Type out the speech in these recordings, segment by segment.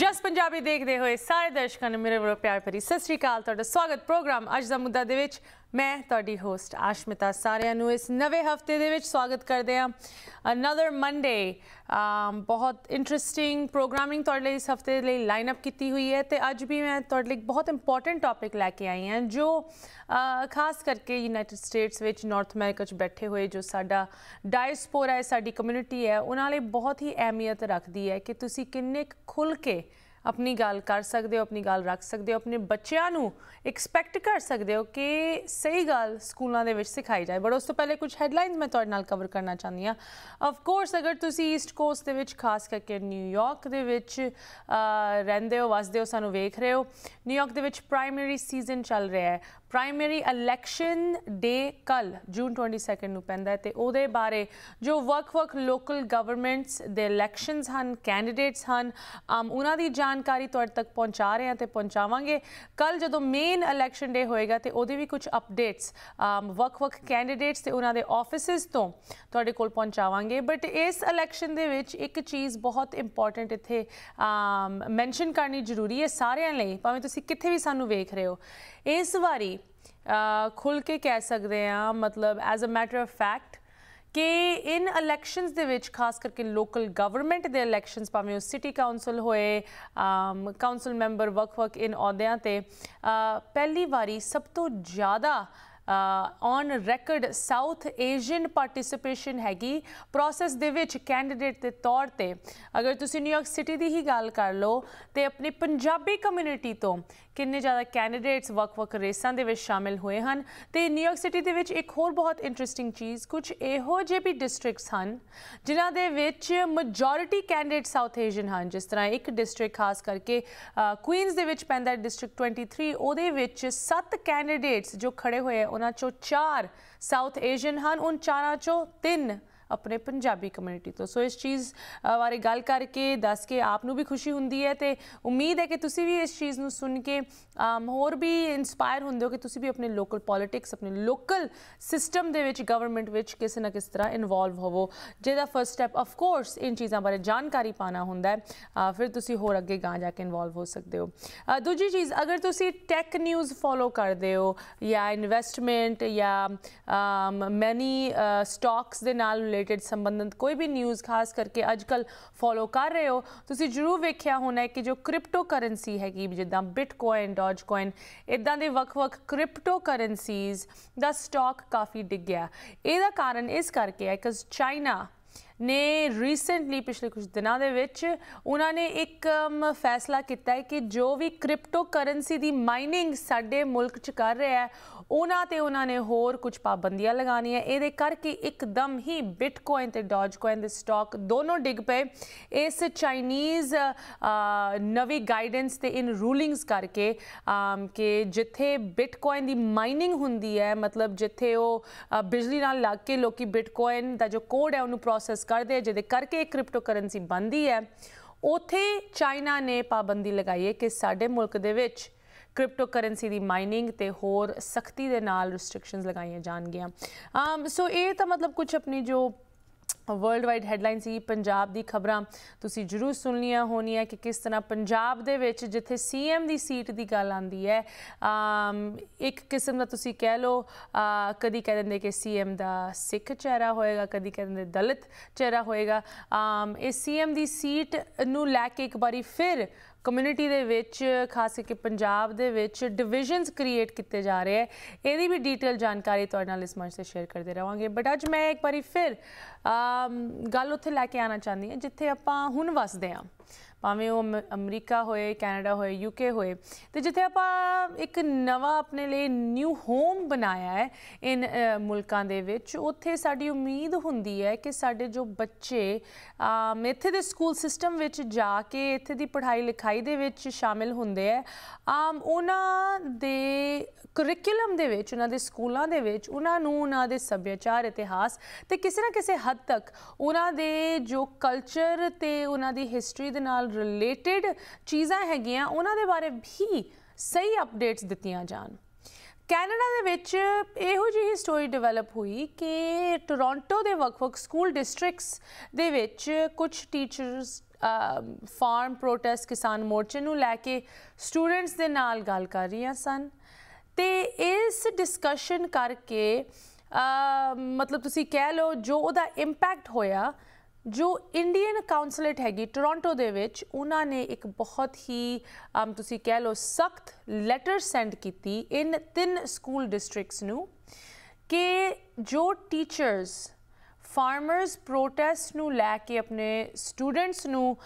ਜਸ ਪੰਜਾਬੀ ਦੇਖਦੇ ਹੋਏ ਸਾਰੇ ਦਰਸ਼ਕਾਂ ਨੂੰ ਮੇਰੇ ਵੱਲੋਂ ਪਿਆਰ ਭਰੀ ਸਤਿ ਸ਼੍ਰੀ ਅਕਾਲ ਤੁਹਾਡਾ ਸਵਾਗਤ ਪ੍ਰੋਗਰਾਮ ਅੱਜ ਦਾ ਮੁੱਦਾ ਦੇ ਵਿੱਚ ਮੈਂ ਤੁਹਾਡੀ ਹੋਸਟ ਆਸ਼ਮਿਤਾ ਸਾਰਿਆਂ ਨੂੰ ਇਸ ਨਵੇਂ ਹਫਤੇ ਦੇ ਵਿੱਚ ਸਵਾਗਤ ਕਰਦੇ ਹਾਂ ਅਨਦਰ ਮੰਡੇ ਬਹੁਤ ਇੰਟਰਸਟਿੰਗ ਪ੍ਰੋਗਰਾਮਿੰਗ ਤੁਹਾਡੇ ਲਈ ਇਸ ਹਫਤੇ ਲਈ ਲਾਈਨ ਅਪ ਕੀਤੀ ਹੋਈ ਹੈ ਤੇ ਅੱਜ ਵੀ ਮੈਂ ਤੁਹਾਡੇ ਲਈ ਬਹੁਤ ਇੰਪੋਰਟੈਂਟ ਟਾਪਿਕ ਲੈ ਕੇ ਆਈ ਹਾਂ ਜੋ ਖਾਸ ਕਰਕੇ ਯੂਨਾਈਟਿਡ ਸਟੇਟਸ ਵਿੱਚ ਨਾਰਥ ਅਮਰੀਕਾ 'ਚ ਬੈਠੇ ਹੋਏ ਜੋ ਸਾਡਾ ਡਾਇਸਪੋਰਾ ਹੈ ਸਾਡੀ ਕਮਿਊਨਿਟੀ ਹੈ ਉਹਨਾਂ ਲਈ ਬਹੁਤ ਹੀ ਅਹਿਮੀਅਤ ਰੱਖਦੀ ਹੈ ਕਿ ਤੁਸੀਂ ਕਿੰਨੇ ਖੁੱਲ ਕੇ ਆਪਣੀ ਗੱਲ ਕਰ ਸਕਦੇ ਹੋ ਆਪਣੀ ਗੱਲ ਰੱਖ ਸਕਦੇ ਹੋ ਆਪਣੇ ਬੱਚਿਆਂ ਨੂੰ ਐਕਸਪੈਕਟ ਕਰ ਸਕਦੇ ਹੋ ਕਿ ਸਹੀ ਗੱਲ ਸਕੂਲਾਂ ਦੇ ਵਿੱਚ ਸਿਖਾਈ ਜਾਏ ਬਟ ਉਸ ਤੋਂ ਪਹਿਲੇ ਕੁਝ ਹੈਡਲਾਈਨਸ ਮੈਂ ਤੁਹਾਡੇ ਨਾਲ ਕਵਰ ਕਰਨਾ ਚਾਹੁੰਦੀ ਆ ਆਫ ਕੋਰਸ ਅਗਰ ਤੁਸੀਂ ਈਸਟ ਕੋਸਟ ਦੇ ਵਿੱਚ ਖਾਸ ਕਰਕੇ ਨਿਊਯਾਰਕ ਦੇ ਵਿੱਚ ਰਹਿੰਦੇ ਹੋ ਵਸਦੇ ਹੋ ਸਾਨੂੰ ਵੇਖ ਰਹੇ ਹੋ ਨਿਊਯਾਰਕ ਦੇ ਵਿੱਚ ਪ੍ਰਾਇਮਰੀ ਸੀਜ਼ਨ ਚੱਲ ਰਿਹਾ ਹੈ ਪ੍ਰਾਇਮਰੀ ਇਲੈਕਸ਼ਨ ਡੇ ਕੱਲ ਜੂਨ 22 ਨੂੰ ਪੈਂਦਾ ਤੇ ਉਹਦੇ ਬਾਰੇ ਜੋ ਵੱਖ-ਵੱਖ ਲੋਕਲ ਗਵਰਨਮੈਂਟਸ ਦੇ ਇਲੈਕਸ਼ਨਸ ਹਨ ਕੈਂਡੀਡੇਟਸ ਹਨ ਆਮ ਉਹਨਾਂ ਦੀ ਜਾਣਕਾਰੀ ਤੁਹਾਡੇ ਤੱਕ ਪਹੁੰਚਾ ਰਹੇ ਹਾਂ ਤੇ ਪਹੁੰਚਾਵਾਂਗੇ ਕੱਲ ਜਦੋਂ ਮੇਨ ਇਲੈਕਸ਼ਨ ਡੇ ਹੋਏਗਾ ਤੇ ਉਹਦੇ ਵੀ ਕੁਝ ਅਪਡੇਟਸ ਆਮ ਵੱਖ-ਵੱਖ ਕੈਂਡੀਡੇਟਸ ਤੇ ਉਹਨਾਂ ਦੇ ਆਫਿਸਸ ਤੋਂ ਤੁਹਾਡੇ ਕੋਲ ਪਹੁੰਚਾਵਾਂਗੇ ਬਟ ਇਸ ਇਲੈਕਸ਼ਨ ਦੇ ਵਿੱਚ ਇੱਕ ਚੀਜ਼ ਬਹੁਤ ਇੰਪੋਰਟੈਂਟ ਇੱਥੇ ਆਮ ਮੈਂਸ਼ਨ ਕਰਨੀ ਜ਼ਰੂਰੀ ਹੈ ਸਾਰਿਆਂ ਲਈ ਭਾਵੇਂ ਤੁਸੀਂ ਕਿੱਥੇ ਵੀ ਸਾਨੂੰ ਵੇਖ ਰਹੇ ਹੋ ਇਸ ਵਾਰੀ ਖੁੱਲ ਕੇ ਕਹਿ ਸਕਦੇ ਆ ਮਤਲਬ as a matter of fact ਕਿ ਇਨ ਇਲੈਕਸ਼ਨਸ ਦੇ ਵਿੱਚ ਖਾਸ ਕਰਕੇ ਲੋਕਲ ਗਵਰਨਮੈਂਟ ਦੇ ਇਲੈਕਸ਼ਨਸ ਭਾਵੇਂ ਉਹ ਸਿਟੀ ਕਾਉਂਸਲ ਹੋਏ ਕਾਉਂਸਲ ਮੈਂਬਰ ਵਕ ਵਕ ਇਨ ਅਹੁਦਿਆਂ ਤੇ ਪਹਿਲੀ ਵਾਰੀ ਸਭ ਤੋਂ ਜ਼ਿਆਦਾ on record South Asian participation ਹੈਗੀ ਪ੍ਰੋਸੈਸ ਦੇ ਵਿੱਚ ਕੈਂਡੀਡੇਟ ਦੇ ਤੌਰ ਤੇ ਅਗਰ ਤੁਸੀਂ ਨਿਊਯਾਰਕ ਸਿਟੀ ਦੀ ਹੀ ਗੱਲ ਕਰ ਲਓ ਤੇ ਆਪਣੀ ਪੰਜਾਬੀ ਕਮਿਊਨਿਟੀ ਤੋਂ ਕਿੰਨੇ ਜ਼ਿਆਦਾ ਕੈਂਡੀਡੇਟਸ ਵਕ-ਵਕ ਰੇਸਾਂ ਦੇ ਵਿੱਚ ਸ਼ਾਮਿਲ ਹੋਏ ਹਨ ਤੇ ਨਿਊਯਾਰਕ ਸਿਟੀ ਦੇ ਵਿੱਚ ਇੱਕ ਹੋਰ ਬਹੁਤ ਇੰਟਰਸਟਿੰਗ ਚੀਜ਼ ਕੁਝ ਇਹੋ ਜਿਹੇ ਵੀ ਡਿਸਟ੍ਰਿਕਟਸ ਹਨ ਜਿਨ੍ਹਾਂ ਦੇ ਵਿੱਚ ਮੈਜੋਰਿਟੀ ਕੈਂਡੀਡੇਟ ਸਾਊਥ ਏਸ਼ੀਅਨ ਹਨ ਜਿਸ ਤਰ੍ਹਾਂ ਇੱਕ ਡਿਸਟ੍ਰਿਕਟ ਖਾਸ ਕਰਕੇ ਕੁਈਨਸ ਦੇ ਵਿੱਚ ਪੈਂਦਾ ਡਿਸਟ੍ਰਿਕਟ 23 ਉਹਦੇ ਵਿੱਚ 7 ਕੈਂਡੀਡੇਟਸ ਜੋ ਖੜੇ ਹੋਏ ਉਹਨਾਂ ਚੋਂ 4 ਸਾਊਥ ਏਸ਼ੀਅਨ ਹਨ ਉਹਨਾਂ ਚਾਰਾਂ ਚੋਂ 3 ਆਪਣੇ ਪੰਜਾਬੀ ਕਮਿਊਨਿਟੀ ਤੋਂ ਸੋ ਇਸ ਚੀਜ਼ ਬਾਰੇ ਗੱਲ ਕਰਕੇ ਦੱਸ ਕੇ ਆਪ ਨੂੰ ਵੀ ਖੁਸ਼ੀ ਹੁੰਦੀ ਹੈ ਤੇ ਉਮੀਦ ਹੈ ਕਿ ਤੁਸੀਂ ਵੀ ਇਸ ਚੀਜ਼ ਨੂੰ ਸੁਣ ਕੇ ਹੋਰ ਵੀ ਇਨਸਪਾਇਰ ਹੁੰਦੇ ਹੋ ਕਿ ਤੁਸੀਂ ਵੀ ਆਪਣੇ ਲੋਕਲ ਪੋਲਿਟਿਕਸ ਆਪਣੇ ਲੋਕਲ ਸਿਸਟਮ ਦੇ ਵਿੱਚ ਗਵਰਨਮੈਂਟ ਵਿੱਚ ਕਿਸੇ ਨਾ ਕਿਸੇ ਤਰ੍ਹਾਂ ਇਨਵੋਲਵ ਹੋਵੋ ਜਿਹਦਾ ਫਰਸਟ ਸਟੈਪ ਆਫ ਕੋਰਸ ਇਨ ਚੀਜ਼ਾਂ ਬਾਰੇ ਜਾਣਕਾਰੀ ਪਾਣਾ ਹੁੰਦਾ ਹੈ ਫਿਰ ਤੁਸੀਂ ਹੋਰ ਅੱਗੇ ਗਾਂ ਜਾ ਕੇ ਇਨਵੋਲਵ ਹੋ ਸਕਦੇ ਹੋ ਦੂਜੀ ਚੀਜ਼ ਅਗਰ ਤੁਸੀਂ ਟੈਕ ਨਿਊਜ਼ ਫੋਲੋ ਕਰਦੇ ਹੋ ਜਾਂ ਇਨਵੈਸਟਮੈਂਟ ਜਾਂ ਮੈਨੀ ਸਟਾਕਸ ਦੇ ਨਾਲ ਰਿਲੇਟਡ ਸੰਬੰਧਿਤ ਕੋਈ ਵੀ ਨਿਊਜ਼ ਖਾਸ ਕਰਕੇ ਅੱਜਕੱਲ ਫੋਲੋ ਕਰ ਰਹੇ ਹੋ ਤੁਸੀਂ ਜਰੂਰ ਵੇਖਿਆ ਹੋਣਾ ਕਿ ਜੋ ਕ੍ਰਿਪਟੋ ਕਰੰਸੀ ਹੈਗੀ ਜਿੱਦਾਂ ਬਿਟਕੋਇਨ ਕੋਇਨ ਇਦਾਂ ਦੇ ਵੱਖ-ਵੱਖ ਕ੍ਰਿਪਟੋ ਕਰੰਸੀਜ਼ ਦਾ ਸਟਾਕ ਕਾਫੀ ਡਿੱਗ ਗਿਆ ਇਹਦਾ ਕਾਰਨ ਇਸ ਕਰਕੇ ਹੈ ਕਿ ਚਾਈਨਾ ਨੇ ਰੀਸੈਂਟਲੀ ਪਿਛਲੇ ਕੁਝ ਦਿਨਾਂ ਦੇ ਵਿੱਚ ਉਹਨਾਂ ਨੇ ਇੱਕ ਫੈਸਲਾ ਕੀਤਾ ਹੈ ਕਿ ਜੋ ਵੀ ਕ੍ਰਿਪਟੋ ਕਰੰਸੀ ਦੀ ਮਾਈਨਿੰਗ ਸਾਡੇ ਮੁਲਕ 'ਚ ਕਰ ਰਿਹਾ ਹੈ ਉਹਨਾਂ ਤੇ ਉਹਨਾਂ ਨੇ ਹੋਰ ਕੁਝ ਪਾਬੰਦੀਆਂ ਲਗਾਣੀਆਂ ਇਹਦੇ ਕਰਕੇ ਇੱਕਦਮ ਹੀ ਬਿਟਕੋਇਨ ਤੇ ਡੋਜਕੋਇਨ ਦੇ ਸਟਾਕ ਦੋਨੋਂ ਡਿੱਗ ਪਏ ਇਸ ਚਾਈਨੀਜ਼ ਨਵੀਂ ਗਾਈਡੈਂਸ ਤੇ ਇਨ ਰੂਲਿੰਗਸ ਕਰਕੇ ਕਿ ਜਿੱਥੇ ਬਿਟਕੋਇਨ ਦੀ ਮਾਈਨਿੰਗ ਹੁੰਦੀ ਹੈ ਮਤਲਬ ਜਿੱਥੇ ਉਹ ਬਿਜਲੀ ਨਾਲ ਲੱਗ ਕੇ ਲੋਕੀ ਬਿਟਕੋਇਨ ਦਾ ਜੋ ਕੋਡ ਹੈ ਉਹਨੂੰ ਪ੍ਰੋਸੈਸ ਕਰਦੇ ਜਿਹਦੇ ਕਰਕੇ ਕ੍ਰਿਪਟੋ ਕਰੰਸੀ ਬਣਦੀ ਹੈ ਉਥੇ ਚਾਈਨਾ ਨੇ ਪਾਬੰਦੀ ਲਗਾਈ ਹੈ ਕਿ ਸਾਡੇ ਮੁਲਕ ਦੇ ਵਿੱਚ ਕ੍ਰਿਪਟੋਕਰੰਸੀ ਦੀ ਮਾਈਨਿੰਗ ਤੇ ਹੋਰ ਸਖਤੀ ਦੇ ਨਾਲ ਰੈਸਟ੍ਰਿਕਸ਼ਨਸ ਲਗਾਈਆਂ ਜਾਣਗੀਆਂ ਸੋ um, ਇਹ ਤਾਂ ਮਤਲਬ ਕੁਝ ਆਪਣੀ ਜੋ ਵਰਲਡ ਵਾਈਡ ਹੈਡਲਾਈਨ ਸੀ ਪੰਜਾਬ ਦੀ ਖਬਰਾਂ ਤੁਸੀਂ ਜਰੂਰ ਸੁਣਨੀਆਂ ਹੋਣੀਆਂ ਕਿ ਕਿਸ ਤਰ੍ਹਾਂ ਪੰਜਾਬ ਦੇ ਵਿੱਚ ਜਿੱਥੇ ਸੀਐਮ ਦੀ ਸੀਟ ਦੀ ਗੱਲ ਆਂਦੀ ਹੈ um, ਇੱਕ ਕਿਸਮ ਦਾ ਤੁਸੀਂ ਕਹਿ ਲਓ ਕਦੀ ਕਹਿ ਦਿੰਦੇ ਕਿ ਸੀਐਮ ਦਾ ਸਿੱਖ ਚਿਹਰਾ ਹੋਏਗਾ ਕਦੀ ਕਹਿ ਦਿੰਦੇ ਦਲਿਤ ਚਿਹਰਾ ਹੋਏਗਾ um, ਇਸ ਸੀਐਮ ਦੀ ਸੀਟ ਨੂੰ ਲੈ ਕੇ ਇੱਕ ਵਾਰੀ ਫਿਰ ਕਮਿਊਨਿਟੀ ਦੇ ਵਿੱਚ ਖਾਸ ਕਰਕੇ ਪੰਜਾਬ ਦੇ ਵਿੱਚ ਡਿਵੀਜ਼ਨਸ ਕ੍ਰੀਏਟ ਕੀਤੇ ਜਾ ਰਹੇ ਹੈ ਇਹਦੀ ਵੀ ਡੀਟੇਲ ਜਾਣਕਾਰੀ ਤੁਹਾਡੇ ਨਾਲ ਇਸ ਮੰਚ ਤੇ ਸ਼ੇਅਰ ਕਰਦੇ ਰਹਾਂਗੇ ਬਟ ਅੱਜ ਮੈਂ ਇੱਕ ਵਾਰੀ ਫਿਰ ਗੱਲ ਉੱਥੇ ਲੈ ਕੇ ਆਣਾ ਚਾਹੁੰਦੀ ਹਾਂ ਜਿੱਥੇ ਆਪਾਂ ਹੁਣ ਵਸਦੇ ਹਾਂ ਭਾਵੇਂ ਉਹ ਅਮਰੀਕਾ ਹੋਏ ਕੈਨੇਡਾ ਹੋਏ ਯੂਕੇ ਹੋਏ ਤੇ ਜਿੱਥੇ ਆਪਾਂ ਇੱਕ ਨਵਾਂ ਆਪਣੇ ਲਈ ਨਿਊ ਹੋਮ ਬਣਾਇਆ ਹੈ ਇਨ ਮੁਲਕਾਂ ਦੇ ਵਿੱਚ ਉੱਥੇ ਸਾਡੀ ਉਮੀਦ ਹੁੰਦੀ ਹੈ ਕਿ ਸਾਡੇ ਜੋ ਬੱਚੇ ਇੱਥੇ ਦੇ ਸਕੂਲ ਸਿਸਟਮ ਵਿੱਚ ਜਾ ਕੇ ਇੱਥੇ ਦੀ ਪੜ੍ਹਾਈ ਲਿਖਾਈ ਦੇ ਵਿੱਚ ਸ਼ਾਮਿਲ ਹੁੰਦੇ ਹੈ ਉਹਨਾਂ ਦੇ ਕਰਿਕੂਲਮ ਦੇ ਵਿੱਚ ਉਹਨਾਂ ਦੇ ਸਕੂਲਾਂ ਦੇ ਵਿੱਚ ਉਹਨਾਂ ਨੂੰ ਉਹਨਾਂ ਦੇ ਸੱਭਿਆਚਾਰ ਇਤਿਹਾਸ ਤੇ ਕਿਸੇ ਨਾ ਕਿਸੇ ਹੱਦ ਤੱਕ ਉਹਨਾਂ ਦੇ ਜੋ ਕਲਚਰ ਤੇ ਉਹਨਾਂ ਦੀ ਹਿਸਟਰੀ ਦੇ ਨਾਲ ਰਿਲੇਟਡ ਚੀਜ਼ਾਂ ਹੈਗੀਆਂ ਉਹਨਾਂ ਦੇ ਬਾਰੇ ਵੀ ਸਹੀ ਅਪਡੇਟਸ ਦਿੱਤੀਆਂ ਜਾਣ ਕੈਨੇਡਾ ਦੇ ਵਿੱਚ ਇਹੋ ਜਿਹੀ ਸਟੋਰੀ ਡਿਵੈਲਪ ਹੋਈ ਕਿ ਟੋਰਾਂਟੋ ਦੇ ਵੱਖ-ਵੱਖ ਸਕੂਲ ਡਿਸਟ੍ਰਿਕਟਸ ਦੇ ਵਿੱਚ ਕੁਝ ਟੀਚਰਸ ਫਾਰਮ ਪ੍ਰੋਟੈਸਟ ਕਿਸਾਨ ਮੋਰਚੇ ਨੂੰ ਲੈ ਕੇ ਸਟੂਡੈਂਟਸ ਦੇ ਨਾਲ ਗੱਲ ਕਰ ਰਹੀਆਂ ਸਨ ਤੇ ਇਸ ਡਿਸਕਸ਼ਨ ਕਰਕੇ ਮਤਲਬ ਤੁਸੀਂ ਕਹਿ ਲਓ ਜੋ ਉਹਦਾ ਇੰਪੈਕਟ ਹੋਇਆ ਜੋ ਇੰਡੀਅਨ ਕਾਉਂਸਲੇਟ ਹੈਗੀ ਟੋਰਾਂਟੋ ਦੇ ਵਿੱਚ ਉਹਨਾਂ ਨੇ ਇੱਕ ਬਹੁਤ ਹੀ ਤੁਸੀਂ ਕਹਿ ਲਓ ਸਖਤ ਲੈਟਰ ਸੈਂਡ ਕੀਤੀ ਇਨ ਤਿੰਨ ਸਕੂਲ ਡਿਸਟ੍ਰਿਕਟਸ ਨੂੰ ਕਿ ਜੋ ਟੀਚਰਸ ਫਾਰਮਰਸ ਪ੍ਰੋਟੈਸਟ ਨੂੰ ਲੈ ਕੇ ਆਪਣੇ ਸਟੂਡੈਂਟਸ ਨੂੰ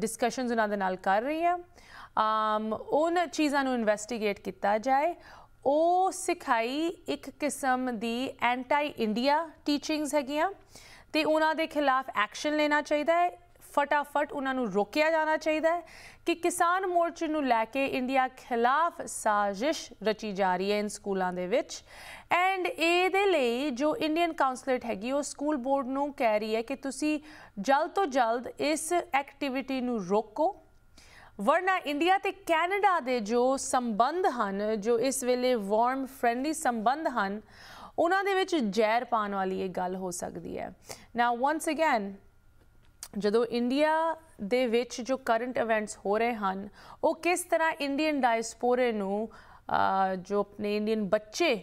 ਡਿਸਕਸ਼ਨਸ ਉਹਨਾਂ ਦੇ ਨਾਲ ਕਰ ਰਹੀ ਆਮ ਉਹਨਾਂ ਚੀਜ਼ਾਂ ਨੂੰ ਇਨਵੈਸਟੀਗੇਟ ਕੀਤਾ ਜਾਏ ਉਹ ਸਿਖਾਈ ਇੱਕ ਕਿਸਮ ਦੀ ਐਂਟੀ ਇੰਡੀਆ ਟੀਚਿੰਗਸ ਹੈਗੀਆਂ ਤੇ ਉਹਨਾਂ ਦੇ ਖਿਲਾਫ ਐਕਸ਼ਨ ਲੈਣਾ ਚਾਹੀਦਾ ਹੈ ਫਟਾਫਟ ਉਹਨਾਂ ਨੂੰ ਰੋਕਿਆ ਜਾਣਾ ਚਾਹੀਦਾ ਹੈ ਕਿ ਕਿਸਾਨ ਮੋਰਚੇ ਨੂੰ ਲੈ ਕੇ ਇੰਡੀਆ ਖਿਲਾਫ ਸਾਜ਼ਿਸ਼ ਰਚੀ ਜਾ ਰਹੀ ਹੈ ਇਨ ਸਕੂਲਾਂ ਦੇ ਵਿੱਚ ਐਂਡ ਇਹਦੇ ਲਈ ਜੋ ਇੰਡੀਅਨ ਕਾਉਂਸਲੇਟ ਹੈਗੀ ਉਹ ਸਕੂਲ ਬੋਰਡ ਨੂੰ ਕਹਿ ਰਹੀ ਹੈ ਕਿ ਤੁਸੀਂ ਜਲਦ ਤੋਂ ਜਲਦ ਇਸ ਐਕਟੀਵਿਟੀ ਨੂੰ ਰੋਕੋ ਵਰਨਾ ਇੰਡੀਆ ਤੇ ਕੈਨੇਡਾ ਦੇ ਜੋ ਸੰਬੰਧ ਹਨ ਜੋ ਇਸ ਵੇਲੇ ਵਾਰਮ ਫ੍ਰੈਂਡਲੀ ਸੰਬੰਧ ਹਨ ਉਹਨਾਂ ਦੇ ਵਿੱਚ ਜ਼ਹਿਰ ਪਾਣ ਵਾਲੀ ਇਹ ਗੱਲ ਹੋ ਸਕਦੀ ਹੈ ਨਾਓ ਵਾਂਸ ਅਗੇਨ ਜਦੋਂ ਇੰਡੀਆ ਦੇ ਵਿੱਚ ਜੋ ਕਰੰਟ ਇਵੈਂਟਸ ਹੋ ਰਹੇ ਹਨ ਉਹ ਕਿਸ ਤਰ੍ਹਾਂ ਇੰਡੀਅਨ ਡਾਇਸਪੋਰੇ ਨੂੰ ਜੋ ਆਪਣੇ ਇੰਡੀਅਨ ਬੱਚੇ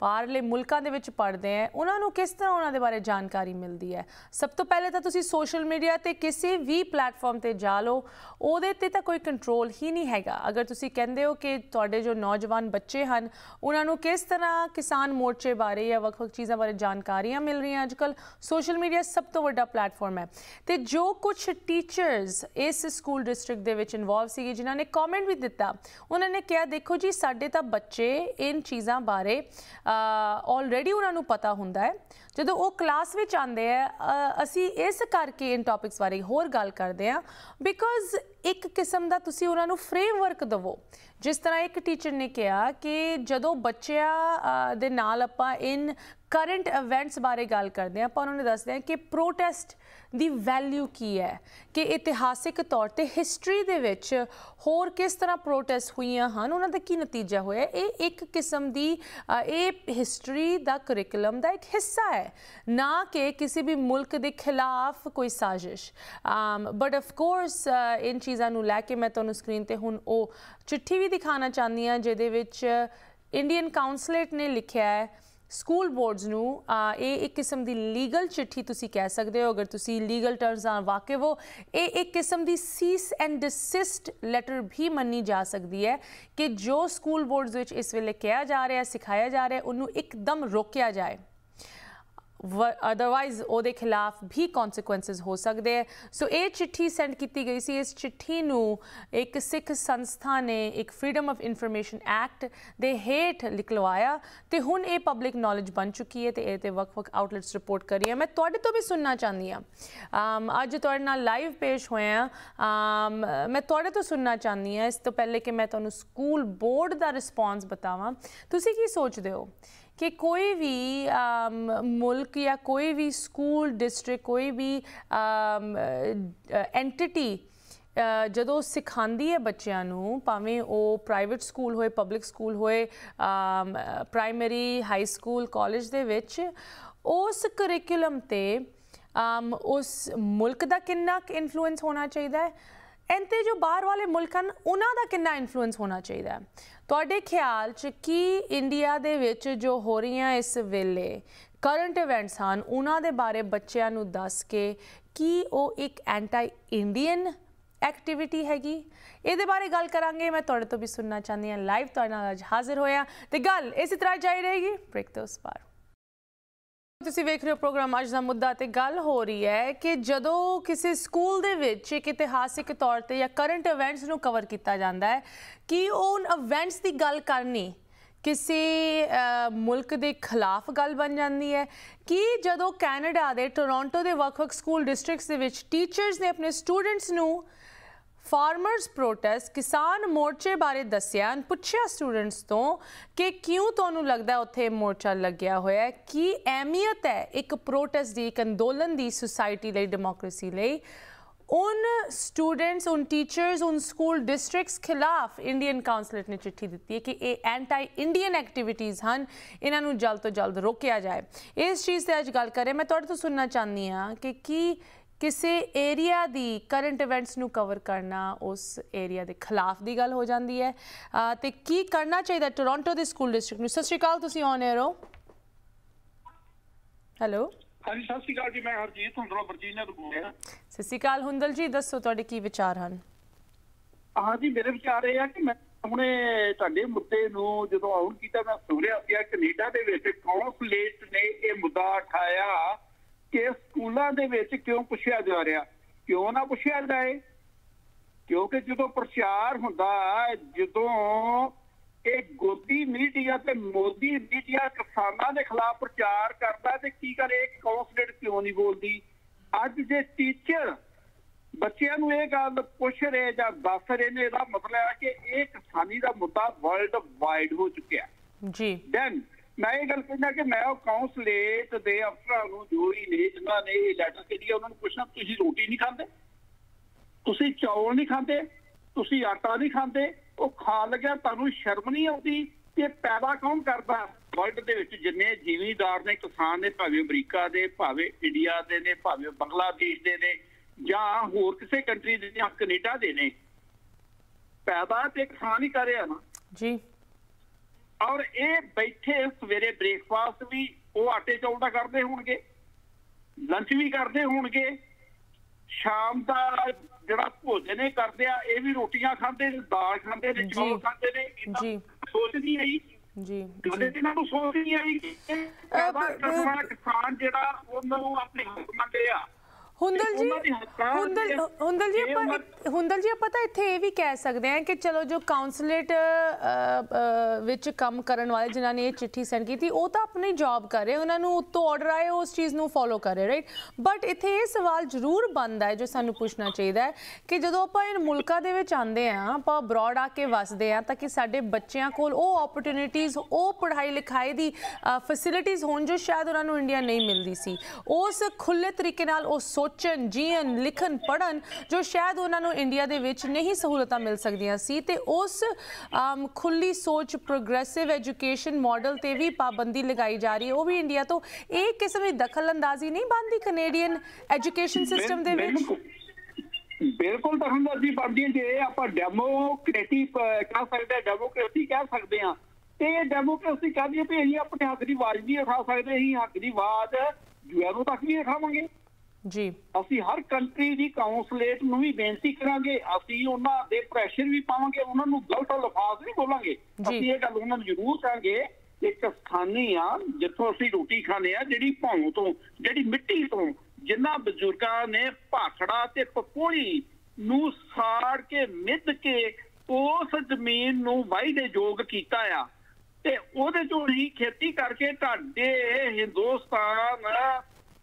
ਬਾਹਰਲੇ ਮੁਲਕਾਂ ਦੇ ਵਿੱਚ ਪੜਦੇ ਆ ਉਹਨਾਂ ਨੂੰ ਕਿਸ ਤਰ੍ਹਾਂ ਉਹਨਾਂ ਦੇ ਬਾਰੇ ਜਾਣਕਾਰੀ ਮਿਲਦੀ ਹੈ ਸਭ ਤੋਂ ਪਹਿਲੇ ਤਾਂ ਤੁਸੀਂ ਸੋਸ਼ਲ ਮੀਡੀਆ ਤੇ ਕਿਸੇ ਵੀ ਪਲੇਟਫਾਰਮ ਤੇ ਜਾ ਲਓ ਉਹਦੇ ਤੇ ਤਾਂ ਕੋਈ ਕੰਟਰੋਲ ਹੀ ਨਹੀਂ ਹੈਗਾ ਅਗਰ ਤੁਸੀਂ ਕਹਿੰਦੇ ਹੋ ਕਿ ਤੁਹਾਡੇ ਜੋ ਨੌਜਵਾਨ ਬੱਚੇ ਹਨ ਉਹਨਾਂ ਨੂੰ ਕਿਸ ਤਰ੍ਹਾਂ ਕਿਸਾਨ ਮੋਰਚੇ ਬਾਰੇ ਜਾਂ ਵੱਖ-ਵੱਖ ਚੀਜ਼ਾਂ ਬਾਰੇ ਜਾਣਕਾਰੀਆਂ ਮਿਲ ਰਹੀਆਂ ਅੱਜਕੱਲ ਸੋਸ਼ਲ ਮੀਡੀਆ ਸਭ ਤੋਂ ਵੱਡਾ ਪਲੇਟਫਾਰਮ ਹੈ ਤੇ ਜੋ ਕੁਝ ਟੀਚਰਸ ਇਸ ਸਕੂਲ ਡਿਸਟ੍ਰਿਕਟ ਦੇ ਵਿੱਚ ਇਨਵੋਲਵ ਸੀਗੇ ਜਿਨ੍ਹਾਂ ਨੇ ਕਮੈਂਟ ਵੀ ਦਿੱਤਾ ਉਹਨਾਂ ਨੇ ਕਿਹਾ ਦੇਖੋ ਜੀ ਸਾਡੇ ਤਾਂ ਬੱਚੇ ਇਨ ਚੀਜ਼ਾਂ ਬਾਰੇ ਆਲਰੇਡੀ ਉਹਨਾਂ ਨੂੰ ਪਤਾ ਹੁੰਦਾ ਹੈ ਜਦੋਂ ਉਹ ਕਲਾਸ ਵਿੱਚ ਆਉਂਦੇ ਆ ਅਸੀਂ ਇਸ ਕਰਕੇ ਇਨ ਟਾਪਿਕਸ ਬਾਰੇ ਹੋਰ ਗੱਲ ਕਰਦੇ ਆ ਬਿਕੋਜ਼ ਇੱਕ ਕਿਸਮ ਦਾ ਤੁਸੀਂ ਉਹਨਾਂ ਨੂੰ ਫਰੇਮਵਰਕ ਦਿਵੋ ਜਿਸ ਤਰ੍ਹਾਂ ਇੱਕ ਟੀਚਰ ਨੇ ਕਿਹਾ ਕਿ ਜਦੋਂ ਬੱਚਿਆਂ ਦੇ ਨਾਲ ਆਪਾਂ ਇਨ ਕਰੰਟ ਇਵੈਂਟਸ ਬਾਰੇ ਗੱਲ ਕਰਦੇ ਆ ਆਪਾਂ ਉਹਨਾਂ ਨੂੰ ਦੱਸਦੇ ਆ ਕਿ ਪ੍ਰੋਟੈਸਟ ਦੀ ਵੈਲਿਊ ਕੀ ਹੈ ਕਿ ਇਤਿਹਾਸਿਕ ਤੌਰ ਤੇ ਹਿਸਟਰੀ ਦੇ ਵਿੱਚ ਹੋਰ ਕਿਸ ਤਰ੍ਹਾਂ ਪ੍ਰੋਟੈਸਟ ਹੋਈਆਂ ਹਨ ਉਹਨਾਂ ਦਾ ਕੀ ਨਤੀਜਾ ਹੋਇਆ ਇਹ ਇੱਕ ਕਿਸਮ ਦੀ ਇਹ ਹਿਸਟਰੀ ਦਾ ਕਰਿਕੂਲਮ ਦਾ ਇੱਕ ਹਿੱਸਾ ਹੈ ਨਾ ਕਿ ਕਿਸੇ ਵੀ ਮੁਲਕ ਦੇ ਖਿਲਾਫ ਕੋਈ ਸਾਜ਼ਿਸ਼ ਬਟ ਆਫ ਕੋਰਸ ਇਨ ਚੀਜ਼ਾਂ ਨੂੰ ਲੈ ਕੇ ਮੈਂ ਤੁਹਾਨੂੰ ਸਕਰੀਨ ਤੇ ਹੁਣ ਉਹ ਚਿੱਠੀ ਵੀ ਦਿਖਾਉਣਾ ਚਾਹੁੰਦੀ ਆ ਜਿਹਦੇ ਵਿੱਚ ਇੰਡੀਅਨ ਕਾਉਂਸਲੇਟ ਨੇ ਲਿਖਿਆ ਹੈ ਸਕੂਲ ਬੋਰਡਸ ਨੂੰ ਇਹ ਇੱਕ ਕਿਸਮ ਦੀ ਲੀਗਲ ਚਿੱਠੀ ਤੁਸੀਂ ਕਹਿ ਸਕਦੇ ਹੋ ਅਗਰ ਤੁਸੀਂ ਲੀਗਲ ਟਰਮਸ ਆ ਵਾਕਿਫ ਹੋ ਇਹ ਇੱਕ ਕਿਸਮ ਦੀ ਸੀਸ ਐਂਡ ਡਿਸਿਸਟ ਲੈਟਰ ਵੀ ਮੰਨੀ ਜਾ ਸਕਦੀ ਹੈ ਕਿ ਜੋ ਸਕੂਲ ਬੋਰਡਸ ਵਿੱਚ ਇਸ ਵੇਲੇ ਕਿਹਾ ਜਾ ਰਿਹਾ ਸਿਖਾਇਆ ਜਾ ਰਿਹਾ ਉਹਨੂੰ ਇੱਕਦਮ ਰੋਕਿਆ ਜਾਏ ਅਦਰਵਾਈਜ਼ ਉਹਦੇ ਖਿਲਾਫ ਵੀ ਕਨਸੀਕੁਐਂਸਸ ਹੋ ਸਕਦੇ ਹੈ ਸੋ ਇਹ ਚਿੱਠੀ ਸੈਂਡ ਕੀਤੀ ਗਈ ਸੀ ਇਸ ਚਿੱਠੀ ਨੂੰ ਇੱਕ ਸਿੱਖ ਸੰਸਥਾ ਨੇ ਇੱਕ ਫਰੀडम ਆਫ ਇਨਫੋਰਮੇਸ਼ਨ ਐਕਟ ਦੇ ਹੇਠ ਲਿਖਲਵਾਇਆ ਤੇ ਹੁਣ ਇਹ ਪਬਲਿਕ ਨੌਲੇਜ ਬਣ ਚੁੱਕੀ ਹੈ ਤੇ ਇਹ ਤੇ ਵਕ-ਵਕ ਆਊਟਲੈਟਸ ਰਿਪੋਰਟ ਕਰ ਰਹੀ ਹੈ ਮੈਂ ਤੁਹਾਡੇ ਤੋਂ ਵੀ ਸੁਣਨਾ ਚਾਹੁੰਦੀ ਹਾਂ ਅੱਜ ਤੁਹਾਡੇ ਨਾਲ ਲਾਈਵ ਪੇਸ਼ ਹੋਏ ਆ ਅਮ ਮੈਂ ਤੁਹਾਡੇ ਤੋਂ ਸੁਣਨਾ ਚਾਹੁੰਦੀ ਹਾਂ ਇਸ ਤੋਂ ਪਹਿਲੇ ਕਿ ਮੈਂ ਤੁਹਾਨੂੰ ਸਕੂਲ ਬੋਰਡ ਦਾ ਰਿਸਪੌਂਸ ਬਤਾਵਾਂ ਤੁਸੀਂ ਕੀ ਸੋਚਦੇ ਹੋ ਕਿ ਕੋਈ ਵੀ ਮੁਲਕ ਜਾਂ ਕੋਈ ਵੀ ਸਕੂਲ ਡਿਸਟ੍ਰਿਕਟ ਕੋਈ ਵੀ ਐਂਟੀਟੀ ਜਦੋਂ ਸਿਖਾਉਂਦੀ ਹੈ ਬੱਚਿਆਂ ਨੂੰ ਭਾਵੇਂ ਉਹ ਪ੍ਰਾਈਵੇਟ ਸਕੂਲ ਹੋਏ ਪਬਲਿਕ ਸਕੂਲ ਹੋਏ ਪ੍ਰਾਇਮਰੀ ਹਾਈ ਸਕੂਲ ਕਾਲਜ ਦੇ ਵਿੱਚ ਉਸ ਕਰਿਕੂਲਮ ਤੇ ਉਸ ਮੁਲਕ ਦਾ ਕਿੰਨਾ ਇਨਫਲੂਐਂਸ ਹੋਣਾ ਚਾਹੀਦਾ ਹੈ ਇੰਤੇ ਜੋ ਬਾਹਰ ਵਾਲੇ ਮੁਲਕ ਹਨ ਉਹਨਾਂ ਦਾ ਕਿੰਨਾ ਇਨਫਲੂਐਂਸ ਹੋਣਾ ਚਾਹੀਦਾ ਹੈ ਤੁਹਾਡੇ ਖਿਆਲ 'ਚ ਕੀ ਇੰਡੀਆ ਦੇ ਵਿੱਚ ਜੋ ਹੋ ਰਹੀਆਂ ਇਸ ਵੇਲੇ ਕਰੰਟ ਇਵੈਂਟਸ ਹਨ ਉਹਨਾਂ ਦੇ ਬਾਰੇ ਬੱਚਿਆਂ ਨੂੰ ਦੱਸ ਕੇ ਕੀ ਉਹ ਇੱਕ ਐਂਟੀ ਇੰਡੀਅਨ ਐਕਟੀਵਿਟੀ ਹੈਗੀ ਇਹਦੇ ਬਾਰੇ ਗੱਲ ਕਰਾਂਗੇ ਮੈਂ ਤੁਹਾਡੇ ਤੋਂ ਵੀ ਸੁਣਨਾ ਚਾਹੁੰਦੀ ਹਾਂ ਲਾਈਵ ਤੁਹਾਡੇ ਨਾਲ ਅੱਜ ਹਾਜ਼ਰ ਹੋਇਆ ਤੇ ਗੱਲ ਇਸੇ ਤਰ੍ਹਾਂ ਜਾਈ ਰਹੇਗੀ ਬ੍ਰੇਕ ਤੋਂ ਉਸ ਪਾਰ ਤੁਸੀਂ ਵੇਖ ਰਹੇ ਹੋ ਪ੍ਰੋਗਰਾਮ ਅੱਜ ਦਾ ਮੁੱਦਾ ਤੇ ਗੱਲ ਹੋ ਰਹੀ ਹੈ ਕਿ ਜਦੋਂ ਕਿਸੇ ਸਕੂਲ ਦੇ ਵਿੱਚ ਇੱਕ ਇਤਿਹਾਸਿਕ ਤੌਰ ਤੇ ਜਾਂ ਕਰੰਟ ਇਵੈਂਟਸ ਨੂੰ ਕਵਰ ਕੀਤਾ ਜਾਂਦਾ ਹੈ ਕਿ ਉਹ ਇਵੈਂਟਸ ਦੀ ਗੱਲ ਕਰਨੀ ਕਿਸੇ ਮੁਲਕ ਦੇ ਖਿਲਾਫ ਗੱਲ ਬਣ ਜਾਂਦੀ ਹੈ ਕਿ ਜਦੋਂ ਕੈਨੇਡਾ ਦੇ ਟੋਰਾਂਟੋ ਦੇ ਵੱਖ-ਵੱਖ ਸਕੂਲ ਡਿਸਟ੍ਰਿਕਟਸ ਦੇ ਵਿੱਚ ਟੀਚਰਸ ਨੇ ਆਪਣੇ ਸਟੂਡੈਂਟਸ ਨੂੰ ਫਾਰਮਰਸ ਪ੍ਰੋਟੈਸਟ ਕਿਸਾਨ ਮੋਰਚੇ ਬਾਰੇ ਦੱਸਿਆ ਪੁੱਛਿਆ ਸਟੂਡੈਂਟਸ ਤੋਂ ਕਿ ਕਿਉਂ ਤੁਹਾਨੂੰ ਲੱਗਦਾ ਉੱਥੇ ਮੋਰਚਾ ਲੱਗਿਆ ਹੋਇਆ ਹੈ ਕੀ ਅਹਿਮੀਅਤ ਹੈ ਇੱਕ ਪ੍ਰੋਟੈਸਟ ਦੀ ਇੱਕ ਅੰਦੋਲਨ ਦੀ ਸੁਸਾਇਟੀ ਲਈ ਡੈਮੋਕ੍ਰੇਸੀ ਲਈ ਉਨ ਸਟੂਡੈਂਟਸ ਉਨ ਟੀਚਰਸ ਉਨ ਸਕੂਲ ਡਿਸਟ੍ਰਿਕਟਸ ਖਿਲਾਫ ਇੰਡੀਅਨ ਕਾਉਂਸਲਟ ਨੇ ਚਿੱਠੀ ਦਿੱਤੀ ਹੈ ਕਿ ਇਹ ਐਂਟੀ ਇੰਡੀਅਨ ਐਕਟੀਵਿਟੀਜ਼ ਹਨ ਇਹਨਾਂ ਨੂੰ ਜਲਦ ਤੋਂ ਜਲਦ ਰੋਕਿਆ ਜਾਏ ਇਸ ਚੀਜ਼ ਤੇ ਅੱਜ ਗੱਲ ਕਰ ਰਹੇ ਮੈਂ ਤੁਹਾਡੇ ਤੋਂ ਸੁਣਨਾ ਚਾਹੁੰਦੀ ਹਾਂ ਕਿ ਕੀ ਕਿਸੇ ਏਰੀਆ ਦੀ ਕਰੰਟ ਇਵੈਂਟਸ ਨੂੰ ਕਵਰ ਕਰਨਾ ਉਸ ਏਰੀਆ ਦੇ ਖਿਲਾਫ ਦੀ ਗੱਲ ਹੋ ਜਾਂਦੀ ਹੈ ਤੇ ਕੀ ਕਰਨਾ ਚਾਹੀਦਾ ਟੋਰਾਂਟੋ ਦੇ ਸਕੂਲ ਡਿਸਟ੍ਰਿਕਟ ਨੂੰ ਸਤਿ ਸ਼੍ਰੀ ਅਕਾਲ ਤੁਸੀਂ ਔਨ 에ਅਰ ਹੋ ਹੈਲੋ ਹਾਂਜੀ ਸਤਿ ਸ਼੍ਰੀ ਅਕਾਲ ਜੀ ਮੈਂ ਹਰਜੀਤ ਹੁੰਦਲ ਵਰਜੀਨੀਆ ਤੋਂ ਬੋਲ ਰਿਹਾ ਸਤਿ ਸ਼੍ਰੀ ਅਕਾਲ ਹੁੰਦਲ ਜੀ ਦੱਸੋ ਤੁਹਾਡੇ ਕੀ ਵਿਚਾਰ ਹਨ ਹਾਂਜੀ ਮੇਰੇ ਵਿਚਾਰ ਇਹ ਆ ਕਿ ਮੈਂ ਹੁਣੇ ਤੁਹਾਡੇ ਮੁੱਦੇ ਨੂੰ ਜਦੋਂ ਆਉਣ ਕੀਤਾ ਮੈਂ ਸੁਣ ਰਿਹਾ ਸੀ ਕੈਨੇਡਾ ਦੇ ਵਿੱਚ ਕੌਂਸਲੇਟ ਨੇ ਇਹ ਮੁੱਦਾ ਉਠਾਇਆ ਕਿ ਸਕੂਲਾਂ ਦੇ ਵਿੱਚ ਕਿਉਂ ਪੁੱਛਿਆ ਜਾ ਰਿਹਾ ਕਿਉਂ ਨਾ ਪੁੱਛਿਆ ਜਾਏ ਕਿਉਂਕਿ ਜਦੋਂ ਪ੍ਰਚਾਰ ਹੁੰਦਾ ਜਦੋਂ ਇਹ ਗੋਦੀ ਮੀਡੀਆ ਤੇ ਮੋਦੀ ਮੀਡੀਆ ਕਿਸਾਨਾਂ ਦੇ ਖਿਲਾਫ ਪ੍ਰਚਾਰ ਕਰਦਾ ਤੇ ਕੀ ਕਰੇ ਕੌਂਸਲੇਟ ਕਿਉਂ ਨਹੀਂ ਬੋਲਦੀ ਅੱਜ ਜੇ ਟੀਚਰ ਬੱਚਿਆਂ ਨੂੰ ਇਹ ਗੱਲ ਪੁੱਛ ਰਹੇ ਜਾਂ ਦੱਸ ਰਹੇ ਨੇ ਇਹਦਾ ਮਤਲਬ ਹੈ ਕਿ ਇਹ ਕਿਸਾਨੀ ਦਾ ਮੁੱਦਾ ਵਰਲਡ ਵਾਈਡ ਹੋ ਚੁੱਕਿਆ ਜੀ ਦੈਨ ਮੈਂ ਇਹ ਗੱਲ ਕਹਿੰਦਾ ਕਿ ਮੈਂ ਉਹ ਕਾਉਂਸਲੇਟ ਦੇ ਅਫਸਰਾਂ ਨੂੰ ਜੋ ਹੀ ਨੇ ਜਿਨ੍ਹਾਂ ਨੇ ਇਹ ਲੈਟਰ ਕਿਹਾ ਉਹਨਾਂ ਨੂੰ ਪੁੱਛਣਾ ਤੁਸੀਂ ਰੋਟੀ ਨਹੀਂ ਖਾਂਦੇ ਤੁਸੀਂ ਚੌਲ ਨਹੀਂ ਖਾਂਦੇ ਤੁਸੀਂ ਆਟਾ ਨਹੀਂ ਖਾਂਦੇ ਉਹ ਖਾ ਲਗਿਆ ਤੁਹਾਨੂੰ ਸ਼ਰਮ ਨਹੀਂ ਆਉਂਦੀ ਕਿ ਪੈਦਾ ਕੌਣ ਕਰਦਾ ਵਰਲਡ ਦੇ ਵਿੱਚ ਜਿੰਨੇ ਜ਼ਿਮੀਂਦਾਰ ਨੇ ਕਿਸਾਨ ਨੇ ਭਾਵੇਂ ਅਮਰੀਕਾ ਦੇ ਭਾਵੇਂ ਇੰਡੀਆ ਦੇ ਨੇ ਭਾਵੇਂ ਬੰਗਲਾਦੇਸ਼ ਦੇ ਨੇ ਜਾਂ ਹੋਰ ਕਿਸੇ ਕੰਟਰੀ ਦੇ ਜਾਂ ਕੈਨੇਡਾ ਦੇ ਨੇ ਪੈਦਾ ਤੇ ਕਿਸਾਨ ਹੀ ਕਰਿਆ ਨਾ ਜੀ ਔਰ ਇਹ ਬੈਠੇ ਸਵੇਰੇ ਬ੍ਰੇਕਫਾਸਟ ਵੀ ਉਹ ਆਟੇ ਚੌਲ ਦਾ ਕਰਦੇ ਹੋਣਗੇ ਲੰਚ ਵੀ ਕਰਦੇ ਹੋਣਗੇ ਸ਼ਾਮ ਦਾ ਜਿਹੜਾ ਭੋਜਨ ਇਹ ਕਰਦੇ ਆ ਇਹ ਵੀ ਰੋਟੀਆਂ ਖਾਂਦੇ ਨੇ ਦਾਲ ਖਾਂਦੇ ਨੇ ਚੌਲ ਖਾਂਦੇ ਨੇ ਜੀ ਸੋਚ ਨਹੀਂ ਆਈ ਜੀ ਕਦੇ ਇਹਨਾਂ ਨੂੰ ਸੋਚ ਨਹੀਂ ਆਈ ਕਿ ਕਿਸਾਨ ਜਿਹੜਾ ਉਹਨਾਂ ਨੂੰ ਆਪਣੇ ਹੱਕ ਮੰਗਦੇ ਆ ਹੁੰਦਲ ਜੀ ਹੁੰਦਲ ਹੁੰਦਲ ਜੀ ਆਪਾਂ ਹੁੰਦਲ ਜੀ ਆਪਾਂ ਤਾਂ ਇੱਥੇ ਇਹ ਵੀ ਕਹਿ ਸਕਦੇ ਹਾਂ ਕਿ ਚਲੋ ਜੋ ਕਾਉਂਸਲਰਟ ਵਿੱਚ ਕੰਮ ਕਰਨ ਵਾਲੇ ਜਿਨ੍ਹਾਂ ਨੇ ਇਹ ਚਿੱਠੀ ਸੈਂਡ ਕੀਤੀ ਉਹ ਤਾਂ ਆਪਣੀ ਜੌਬ ਕਰ ਰਹੇ ਉਹਨਾਂ ਨੂੰ ਉੱਤੋਂ ਆਰਡਰ ਆਏ ਉਸ ਚੀਜ਼ ਨੂੰ ਫੋਲੋ ਕਰ ਰਹੇ ਰਾਈਟ ਬਟ ਇੱਥੇ ਇਹ ਸਵਾਲ ਜ਼ਰੂਰ ਬਣਦਾ ਹੈ ਜੋ ਸਾਨੂੰ ਪੁੱਛਣਾ ਚਾਹੀਦਾ ਹੈ ਕਿ ਜਦੋਂ ਆਪਾਂ ਇਹਨਾਂ ਮੁਲਕਾਂ ਦੇ ਵਿੱਚ ਆਂਦੇ ਆ ਆਪਾਂ ਅਬਰੋਡ ਆ ਕੇ ਵਸਦੇ ਆ ਤਾਂ ਕਿ ਸਾਡੇ ਬੱਚਿਆਂ ਕੋਲ ਉਹ ਓਪਰਚ्युनिटीज ਉਹ ਪੜ੍ਹਾਈ ਲਿਖਾਈ ਦੀ ਫੈਸਿਲਿਟੀਆਂ ਹੋਣ ਜੋ ਸ਼ਾਇਦ ਉਹਨਾਂ ਨੂੰ ਇੰਡੀਆ ਨਹੀਂ ਮਿਲਦੀ ਸੀ ਉਸ ਖੁੱਲੇ ਤਰੀਕੇ ਨਾਲ ਉਹ ਸੋਚ ਸੋਚਣ ਜੀਣ ਲਿਖਣ ਪੜਨ ਜੋ ਸ਼ਾਇਦ ਉਹਨਾਂ ਨੂੰ ਇੰਡੀਆ ਦੇ ਵਿੱਚ ਨਹੀਂ ਸਹੂਲਤਾਂ ਮਿਲ ਸਕਦੀਆਂ ਸੀ ਤੇ ਉਸ ਖੁੱਲੀ ਸੋਚ ਪ੍ਰੋਗਰੈਸਿਵ ਐਜੂਕੇਸ਼ਨ ਮਾਡਲ ਤੇ ਵੀ ਪਾਬੰਦੀ ਲਗਾਈ ਜਾ ਰਹੀ ਹੈ ਉਹ ਵੀ ਇੰਡੀਆ ਤੋਂ ਇਹ ਕਿਸਮ ਦੀ ਦਖਲਅੰਦਾਜ਼ੀ ਨਹੀਂ ਬੰਦੀ ਕੈਨੇਡੀਅਨ ਐਜੂਕੇਸ਼ਨ ਸਿਸਟਮ ਦੇ ਵਿੱਚ ਬਿਲਕੁਲ ਦਖਲਅੰਦਾਜ਼ੀ ਬਣਦੀ ਹੈ ਜੇ ਆਪਾਂ ਡੈਮੋਕ੍ਰੇਟਿਕ ਕਹਿ ਸਕਦੇ ਹਾਂ ਡੈਮੋਕ੍ਰੇਸੀ ਕਹਿ ਸਕਦੇ ਹਾਂ ਤੇ ਇਹ ਡੈਮੋਕ੍ਰੇਸੀ ਕਹਿੰਦੀ ਹੈ ਵੀ ਅਸੀਂ ਆਪਣੇ ਹੱਕ ਦੀ ਆਵਾਜ਼ ਨਹੀਂ ਉਠਾ ਸਕਦੇ ਅਸੀਂ ਹੱਕ ਦੀ ਆਵਾਜ਼ ਜੁਆਰੋਂ ਤੱਕ ਨਹੀਂ ਉਠਾਵਾਂਗੇ ਜੀ ਅਸੀਂ ਹਰ ਕੰਟਰੀ ਦੀ ਕਾਉਂਸਲੇਟ ਨੂੰ ਵੀ ਬੇਨਤੀ ਕਰਾਂਗੇ ਅਸੀਂ ਉਹਨਾਂ ਦੇ ਪ੍ਰੈਸ਼ਰ ਵੀ ਪਾਵਾਂਗੇ ਉਹਨਾਂ ਨੂੰ ਗਲਤ ਲਫ਼ਾਜ਼ ਨਹੀਂ ਬੋਲਾਂਗੇ ਅਸੀਂ ਇਹ ਗੱਲ ਉਹਨਾਂ ਨੂੰ ਜ਼ਰੂਰ ਕਹਾਂਗੇ ਇੱਕ ਸਥਾਨੀ ਆ ਜਿੱਥੋਂ ਅਸੀਂ ਰੋਟੀ ਖਾਣੇ ਆ ਜਿਹੜੀ ਭੌਂ ਤੋਂ ਜਿਹੜੀ ਮਿੱਟੀ ਤੋਂ ਜਿੰਨਾ ਬਜ਼ੁਰਗਾਂ ਨੇ ਭਾਖੜਾ ਤੇ ਪਕੋੜੀ ਨੂੰ ਸਾੜ ਕੇ ਮਿੱਧ ਕੇ ਉਸ ਜ਼ਮੀਨ ਨੂੰ ਵਾਈ ਦੇ ਯੋਗ ਕੀਤਾ ਆ ਤੇ ਉਹਦੇ ਚੋਂ ਹੀ ਖੇਤੀ ਕਰਕੇ ਤੁਹਾਡੇ ਹਿੰਦੁਸਤਾਨ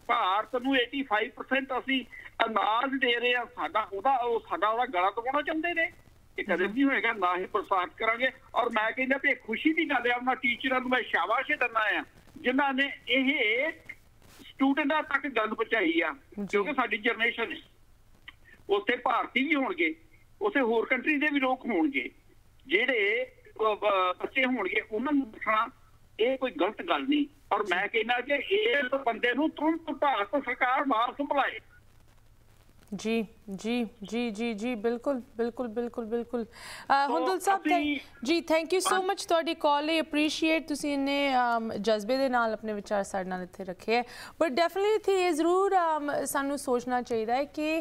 ਭਾਰਤ ਨੂੰ 85% ਅਸੀਂ ਅਨਾਜ ਦੇ ਰਹੇ ਆ ਸਾਡਾ ਉਹਦਾ ਉਹ ਸਾਡਾ ਉਹਦਾ ਗਲਾ ਤੋੜਨਾ ਚਾਹੁੰਦੇ ਨੇ ਕਿ ਕਦੇ ਵੀ ਹੋਏਗਾ ਨਾ ਹੀ ਪ੍ਰਸਾਦ ਕਰਾਂਗੇ ਔਰ ਮੈਂ ਕਹਿੰਦਾ ਵੀ ਖੁਸ਼ੀ ਦੀ ਗੱਲ ਹੈ ਉਹਨਾਂ ਟੀਚਰਾਂ ਨੂੰ ਮੈਂ ਸ਼ਾਬਾਸ਼ ਦਿੰਦਾ ਆ ਜਿਨ੍ਹਾਂ ਨੇ ਇਹ ਸਟੂਡੈਂਟਾਂ ਤੱਕ ਗੱਲ ਪਹੁੰਚਾਈ ਆ ਕਿਉਂਕਿ ਸਾਡੀ ਜਨਰੇਸ਼ਨ ਹੈ ਉੱਥੇ ਭਾਰਤੀ ਵੀ ਹੋਣਗੇ ਉੱਥੇ ਹੋਰ ਕੰਟਰੀ ਦੇ ਵੀ ਲੋਕ ਹੋਣਗੇ ਜਿਹੜੇ ਬੱਚੇ ਹੋਣਗੇ ਉਹਨਾਂ ਨੂੰ ਦੱਸਣਾ ਇਹ ਕੋਈ ਗਲਤ ਗੱਲ ਨਹੀਂ ਔਰ ਮੈਂ ਕਹਿੰਦਾ ਕਿ ਇਹ ਬੰਦੇ ਨੂੰ ਤੁਰੰਤ ਭਾਰਤ ਸਰਕਾਰ ਵਾਪਸ ਸੁਪਲਾਈ ਜੀ ਜੀ ਜੀ ਜੀ ਜੀ ਬਿਲਕੁਲ ਬਿਲਕੁਲ ਬਿਲਕੁਲ ਬਿਲਕੁਲ ਹੁੰਦਲ ਸਾਹਿਬ ਜੀ ਥੈਂਕ ਯੂ ਸੋ ਮਚ ਤੁਹਾਡੀ ਕਾਲ ਲਈ ਅਪਰੀਸ਼ੀਏਟ ਤੁਸੀਂ ਇਹਨੇ ਜਜ਼ਬੇ ਦੇ ਨਾਲ ਆਪਣੇ ਵਿਚਾਰ ਸਾਡੇ ਨਾਲ ਇੱਥੇ ਰੱਖੇ ਹੈ ਪਰ ਡੈਫੀਨਿਟਲੀ ਥੀ ਇਹ ਜ਼ਰੂਰ ਸਾਨੂੰ ਸੋਚਣਾ ਚਾਹੀਦਾ ਹੈ ਕਿ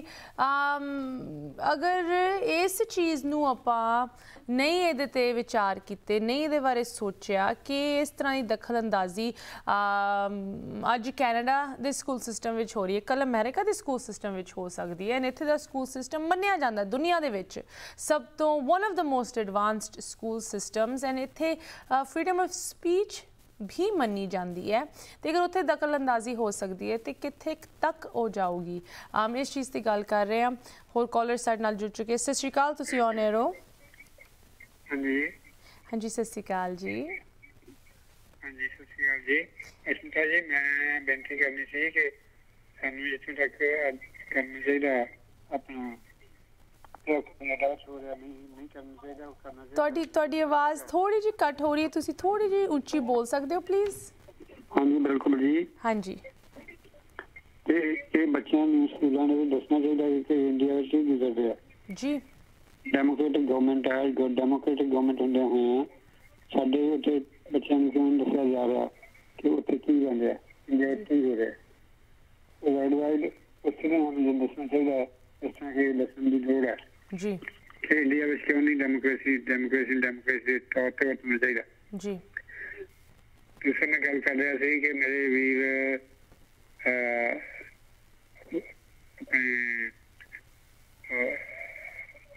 ਅਗਰ ਇਸ ਚੀਜ਼ ਨੂੰ ਆਪਾਂ ਨਹੀਂ ਇਹਦੇ ਤੇ ਵਿਚਾਰ ਕੀਤੇ ਨਹੀਂ ਇਹਦੇ ਬਾਰੇ ਸੋਚਿਆ ਕਿ ਇਸ ਤਰ੍ਹਾਂ ਦੀ ਦਖਲਅੰਦਾਜ਼ੀ ਅੱਜ ਕੈਨੇਡਾ ਦੇ ਸਕੂਲ ਸਿਸਟਮ ਵਿੱਚ ਹੋ ਰਹੀ ਹੈ ਕੱਲ ਅਮਰੀਕਾ ਦੇ ਸਕੂਲ ਸਿਸਟਮ ਵਿੱਚ ਹੋ ਸਕਦੀ ਹੈ ਐਂਡ ਇੱਥੇ ਦਾ ਸਕੂਲ ਸਿਸਟਮ ਮੰਨਿਆ ਜਾਂਦਾ ਦੁਨੀਆ ਦੇ ਵਿੱਚ ਸਭ ਤੋਂ one of the most advanced school systems and ਇੱਥੇ ਫਰੀडम ਆਫ ਸਪੀਚ ਵੀ ਮੰਨੀ ਜਾਂਦੀ ਹੈ ਤੇ ਅਗਰ ਉੱਥੇ ਦਖਲਅੰਦਾਜ਼ੀ ਹੋ ਸਕਦੀ ਹੈ ਤੇ ਕਿੱਥੇ ਤੱਕ ਉਹ ਜਾਊਗੀ ਆਮ ਇਸ ਚੀਜ਼ ਦੀ ਗੱਲ ਕਰ ਰਹੇ ਹਾਂ ਹੋਰ ਕਾਲਰ ਸਾਡੇ ਨਾਲ ਜੁੜ ਚੁੱਕੇ ਸਤਿ ਸ਼੍ਰੀ ਅਕਾਲ ਤੁਸੀਂ ਔਨ 에ਅਰ ਹੋ ਹਾਂਜੀ ਹਾਂਜੀ ਸਤਿ ਸ਼੍ਰੀ ਅਕਾਲ ਜੀ ਹਾਂਜੀ ਸਤਿ ਸ਼੍ਰੀ ਅਕਾਲ ਜੀ ਅਸਮਤਾ ਜੀ ਮੈਂ ਬੈਂਕਿੰਗ ਕਰਨੀ ਸੀ ਕਿ ਸਾਨੂੰ ਇੱਥੋਂ ਤੱਕ ਕਰਨਾ ਚਾਹੀਦਾ ਤੁਹਾਡੀ ਤੁਹਾਡੀ ਆਵਾਜ਼ ਥੋੜੀ ਜਿਹੀ ਕੱਟ ਹੋ ਰਹੀ ਹੈ ਤੁਸੀਂ ਥੋੜੀ ਜਿਹੀ ਉੱਚੀ ਬੋਲ ਸਕਦੇ ਹੋ ਪਲੀਜ਼ ਹਾਂਜੀ ਬਿਲਕੁਲ ਜੀ ਹਾਂਜੀ ਇਹ ਇਹ ਬੱਚਿਆਂ ਨੂੰ ਸਕੂਲਾਂ ਨੂੰ ਦੱਸਣਾ ਚਾਹੀਦਾ ਹੈ ਕਿ ਇੰਡੀਆ ਵਿੱਚ ਕੀ ਗੁਜ਼ਰਦੇ ਆ ਜੀ ਡੈਮੋਕ੍ਰੈਟਿਕ ਗਵਰਨਮੈਂਟ ਹੈ ਗੁੱਡ ਡੈਮੋਕ੍ਰੈਟਿਕ ਗਵਰਨਮੈਂਟ ਹੁੰਦੇ ਹੋਏ ਸਾਡੇ ਉੱਤੇ ਬੱਚਿਆਂ ਨੂੰ ਕਿਉਂ ਦੱਸਿਆ ਜਾ ਰਿਹਾ ਕਿ ਉੱਥੇ ਕੀ ਜਾਂਦੇ ਆ ਇੰਡੀਆ ਕੀ ਹੋ ਰਿਹਾ ਇਹ ਵਾਈਡ ਉਸ ਨੂੰ ਹਮੇਂ ਦੱਸਣਾ ਚਾਹੀਦਾ ਹੈ असांखे लसन जी लोड़ आहे जी इंडिया विच क्यों नहीं डेमोक्रेसी डेमोक्रेसी डेमोक्रेसी तौर ते वठ मिल जाएगा जी ਇਸ ਨਾਲ ਗੱਲ ਕਰ ਰਿਹਾ ਸੀ ਕਿ ਮੇਰੇ ਵੀਰ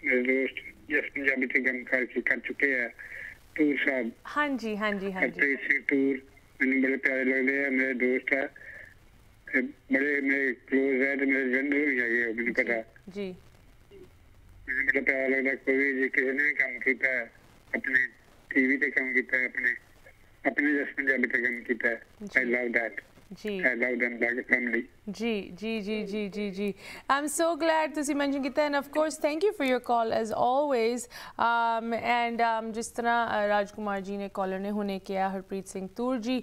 ਮੇਰੇ ਦੋਸਤ ਜਿਸ ਪੰਜਾਬੀ ਤੇ ਗੱਲ ਕਰਕੇ ਕਰ ਚੁੱਕੇ ਆ ਟੂਰ ਸਾਹਿਬ ਹਾਂਜੀ ਹਾਂਜੀ ਹਾਂਜੀ ਤੇ ਟੂਰ ਮੈਨੂੰ ਬੜੇ ਪਿਆਰੇ ਲੱਗਦੇ ਆ ਮੇਰੇ ਦੋਸਤ ਆ ਬੜੇ ਮੇਰੇ ਕਲੋਜ਼ ਹੈ ਤੇ ਮੇਰੇ ਜਨਰਲ ਵੀ ਹੈਗੇ ਉਹ ਮੈਨੂੰ ਪਤਾ ਜੀ ਮੈਨੂੰ ਬੜਾ ਪਿਆਰ ਲੱਗਦਾ ਕੋਈ ਜੀ ਕਿਸੇ ਨੇ ਕੰਮ ਕੀਤਾ ਆਪਣੇ ਟੀਵੀ ਤੇ ਕੰਮ ਕੀਤਾ ਆਪਣੇ ਆਪਣੇ ਜਸ ਪੰਜਾਬੀ ਤੇ ਕੰਮ ਕੀਤਾ ਆਈ ਲਵ ਦੈਟ ਜੀ ਜੀ ਜੀ ਜੀ ਜੀ ਜੀ ਜੀ ਆਮ ਸੋ ਗਲੈਡ ਤੁਸੀਂ ਮੈਂਸ਼ਨ ਕੀਤਾ and of course thank you for your call as always um and um ਜਿਸ ਤਰ੍ਹਾਂ ਰਾਜਕੁਮਾਰ ਜੀ ਨੇ ਕਾਲਰ ਨੇ ਹੁਣੇ ਕਿਹਾ ਹਰਪ੍ਰੀਤ ਸਿੰਘ ਤੂਰ ਜੀ